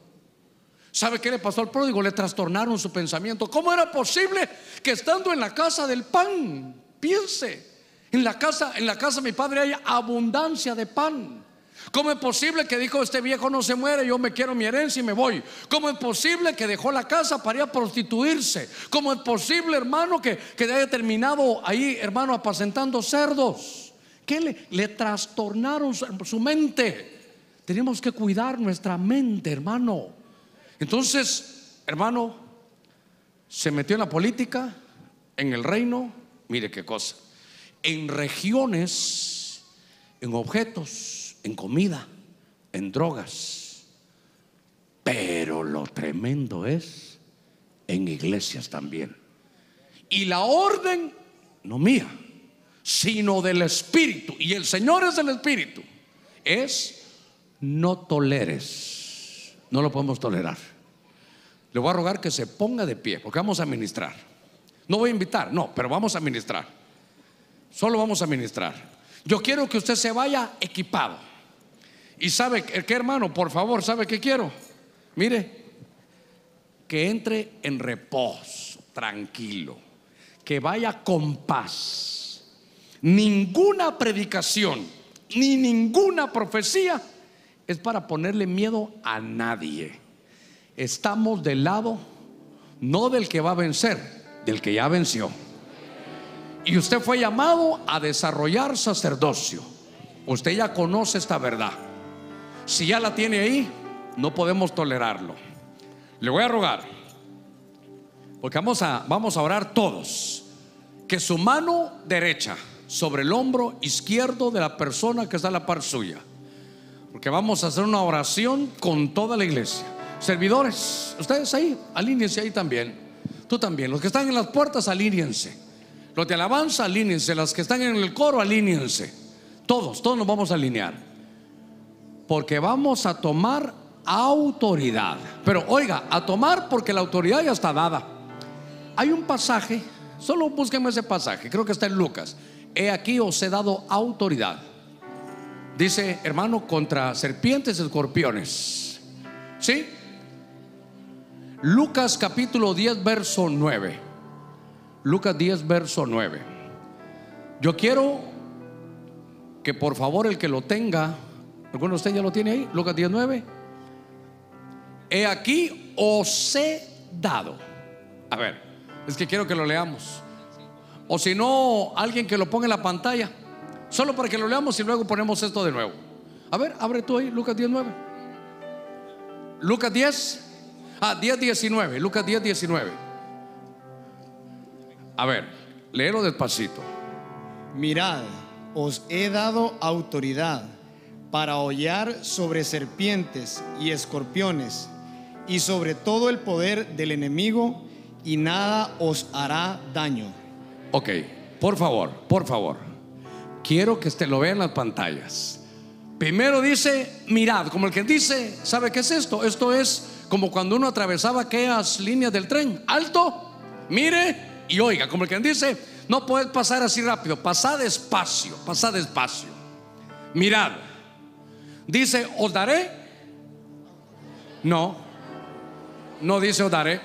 ¿Sabe qué le pasó al pródigo? Le trastornaron su pensamiento. ¿Cómo era posible que estando en la casa del pan, piense, en la casa, en la casa de mi padre hay abundancia de pan? ¿Cómo es posible que dijo este viejo no se muere, yo me quiero mi herencia y me voy? ¿Cómo es posible que dejó la casa para ir a prostituirse? ¿Cómo es posible, hermano, que, que haya terminado ahí, hermano, apacentando cerdos? ¿Qué le, le trastornaron su mente? Tenemos que cuidar nuestra mente, hermano. Entonces, hermano, se metió en la política, en el reino, mire qué cosa, en regiones, en objetos, en comida, en drogas. Pero lo tremendo es en iglesias también. Y la orden, no mía, sino del Espíritu. Y el Señor es el Espíritu. Es no toleres. No lo podemos tolerar. Le voy a rogar que se ponga de pie, porque vamos a ministrar. No voy a invitar, no, pero vamos a ministrar. Solo vamos a ministrar. Yo quiero que usted se vaya equipado. Y sabe que, hermano, por favor, ¿sabe qué quiero? Mire, que entre en reposo, tranquilo, que vaya con paz ninguna predicación ni ninguna profecía es para ponerle miedo a nadie. Estamos del lado no del que va a vencer, del que ya venció. Y usted fue llamado a desarrollar sacerdocio. Usted ya conoce esta verdad. Si ya la tiene ahí, no podemos tolerarlo. Le voy a rogar, porque vamos a, vamos a orar todos, que su mano derecha sobre el hombro izquierdo de la persona que está a la par suya. Porque vamos a hacer una oración con toda la iglesia. Servidores, ustedes ahí, alíñense ahí también. Tú también. Los que están en las puertas, alíñense. Los de alabanza, alíñense. Las que están en el coro, alíñense. Todos, todos nos vamos a alinear. Porque vamos a tomar autoridad. Pero oiga, a tomar porque la autoridad ya está dada. Hay un pasaje, solo búsquenme ese pasaje, creo que está en Lucas he aquí os he dado autoridad. Dice, hermano, contra serpientes y escorpiones. ¿Sí? Lucas capítulo 10, verso 9. Lucas 10, verso 9. Yo quiero que por favor el que lo tenga, ¿alguno de ustedes ya lo tiene ahí? Lucas 10, 9. He aquí os he dado. A ver, es que quiero que lo leamos. O si no, alguien que lo ponga en la pantalla. Solo para que lo leamos y luego ponemos esto de nuevo. A ver, abre tú ahí, Lucas 19. Lucas 10. Ah, 10, 19. Lucas 10, 19. A ver, léelo despacito. Mirad, os he dado autoridad para hollar sobre serpientes y escorpiones y sobre todo el poder del enemigo y nada os hará daño. Ok, por favor, por favor. Quiero que usted lo vea en las pantallas. Primero dice, mirad, como el que dice, ¿sabe qué es esto? Esto es como cuando uno atravesaba aquellas líneas del tren. Alto, mire y oiga, como el que dice, no puedes pasar así rápido, pasad despacio, pasad despacio. Mirad, dice, os daré. No, no dice os daré.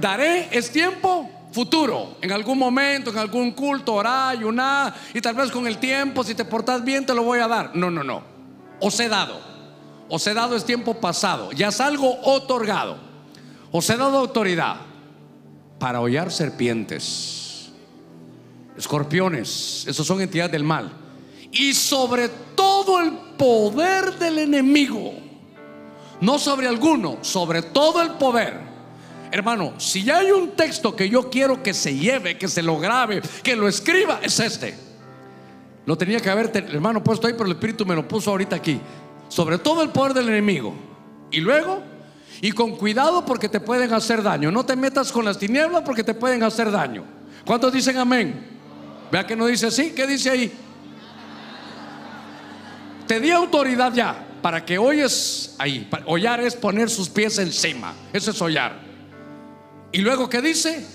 Daré es tiempo futuro, en algún momento, en algún culto, y una, y tal vez con el tiempo, si te portas bien, te lo voy a dar. No, no, no. Os he dado. Os he dado es tiempo pasado. Ya es algo otorgado. Os he dado autoridad para hollar serpientes, escorpiones, esos son entidades del mal. Y sobre todo el poder del enemigo. No sobre alguno, sobre todo el poder Hermano, si ya hay un texto que yo quiero que se lleve, que se lo grabe, que lo escriba, es este. Lo tenía que haber, hermano, puesto ahí, pero el Espíritu me lo puso ahorita aquí. Sobre todo el poder del enemigo. Y luego, y con cuidado porque te pueden hacer daño. No te metas con las tinieblas porque te pueden hacer daño. ¿Cuántos dicen amén? Vea que no dice así. ¿Qué dice ahí? Te di autoridad ya para que es ahí. Hollar es poner sus pies encima. Eso es hollar. Y luego, ¿qué dice?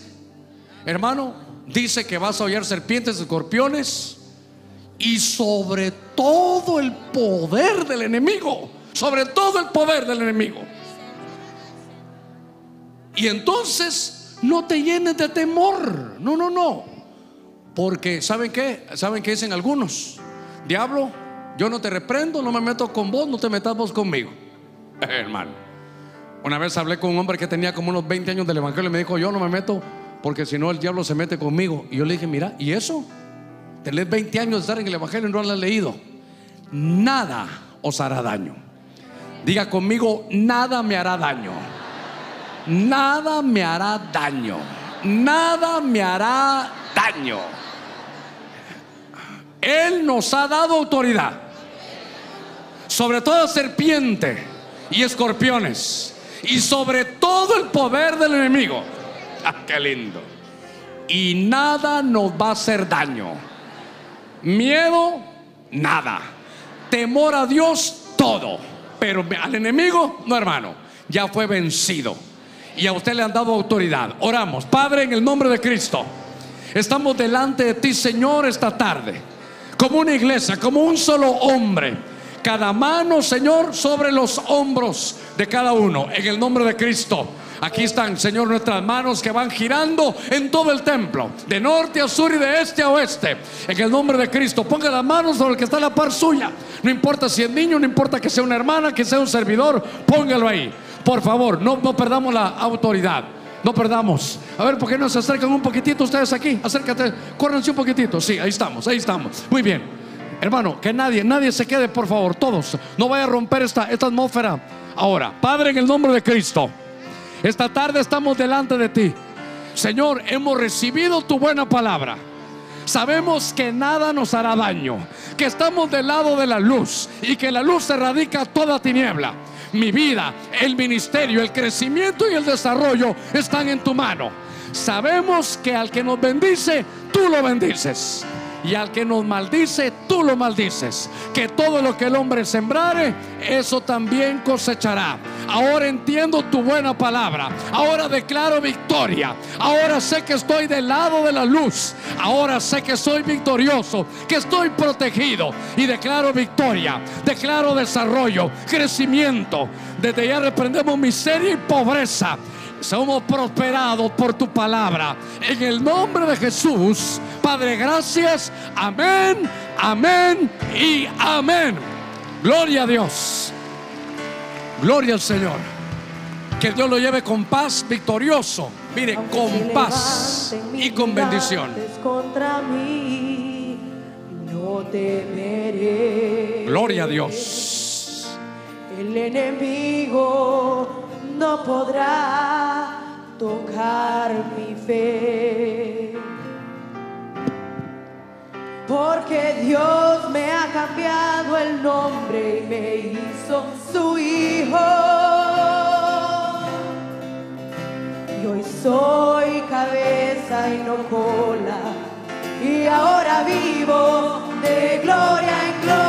Hermano, dice que vas a oír serpientes, escorpiones y sobre todo el poder del enemigo. Sobre todo el poder del enemigo. Y entonces no te llenes de temor. No, no, no. Porque ¿saben qué? ¿Saben qué dicen algunos? Diablo, yo no te reprendo, no me meto con vos, no te metas vos conmigo. Hermano. Una vez hablé con un hombre que tenía como unos 20 años del Evangelio y me dijo, yo no me meto porque si no el diablo se mete conmigo. Y yo le dije, mira, ¿y eso? Tenés 20 años de estar en el Evangelio y no lo has leído. Nada os hará daño. Diga conmigo, nada me hará daño. Nada me hará daño. Nada me hará daño. Él nos ha dado autoridad sobre toda serpiente y escorpiones y sobre todo el poder del enemigo. Ah, ¡Qué lindo! Y nada nos va a hacer daño. Miedo, nada. Temor a Dios, todo. Pero al enemigo, no hermano, ya fue vencido. Y a usted le han dado autoridad. Oramos, Padre, en el nombre de Cristo. Estamos delante de ti, Señor, esta tarde. Como una iglesia, como un solo hombre cada mano, Señor, sobre los hombros de cada uno, en el nombre de Cristo. Aquí están, Señor, nuestras manos que van girando en todo el templo, de norte a sur y de este a oeste. En el nombre de Cristo, ponga las manos sobre el que está la par suya. No importa si es niño, no importa que sea una hermana, que sea un servidor, póngalo ahí. Por favor, no, perdamos la autoridad. No perdamos. A ver, ¿por qué no se acercan un poquitito ustedes aquí? Acércate, córranse un poquitito. Sí, ahí estamos, ahí estamos. Muy bien. Hermano, que nadie, nadie se quede, por favor, todos. No vaya a romper esta, esta atmósfera. Ahora, Padre, en el nombre de Cristo, esta tarde estamos delante de ti. Señor, hemos recibido tu buena palabra. Sabemos que nada nos hará daño, que estamos del lado de la luz y que la luz erradica toda tiniebla. Mi vida, el ministerio, el crecimiento y el desarrollo están en tu mano. Sabemos que al que nos bendice, tú lo bendices. Y al que nos maldice, tú lo maldices. Que todo lo que el hombre sembrare, eso también cosechará. Ahora entiendo tu buena palabra. Ahora declaro victoria. Ahora sé que estoy del lado de la luz. Ahora sé que soy victorioso, que estoy protegido. Y declaro victoria. Declaro desarrollo, crecimiento. Desde ya reprendemos miseria y pobreza somos prosperados por tu palabra. En el nombre de Jesús, Padre, gracias. Amén, amén y amén. Gloria a Dios. Gloria al Señor. Que Dios lo lleve con paz victorioso. Mire, con paz y con bendición. Contra mí, no temeré. Gloria a Dios. El enemigo no podrá tocar mi fe. Porque Dios me ha cambiado el nombre y me hizo su hijo. Y hoy soy cabeza y no cola. Y ahora vivo de gloria en gloria.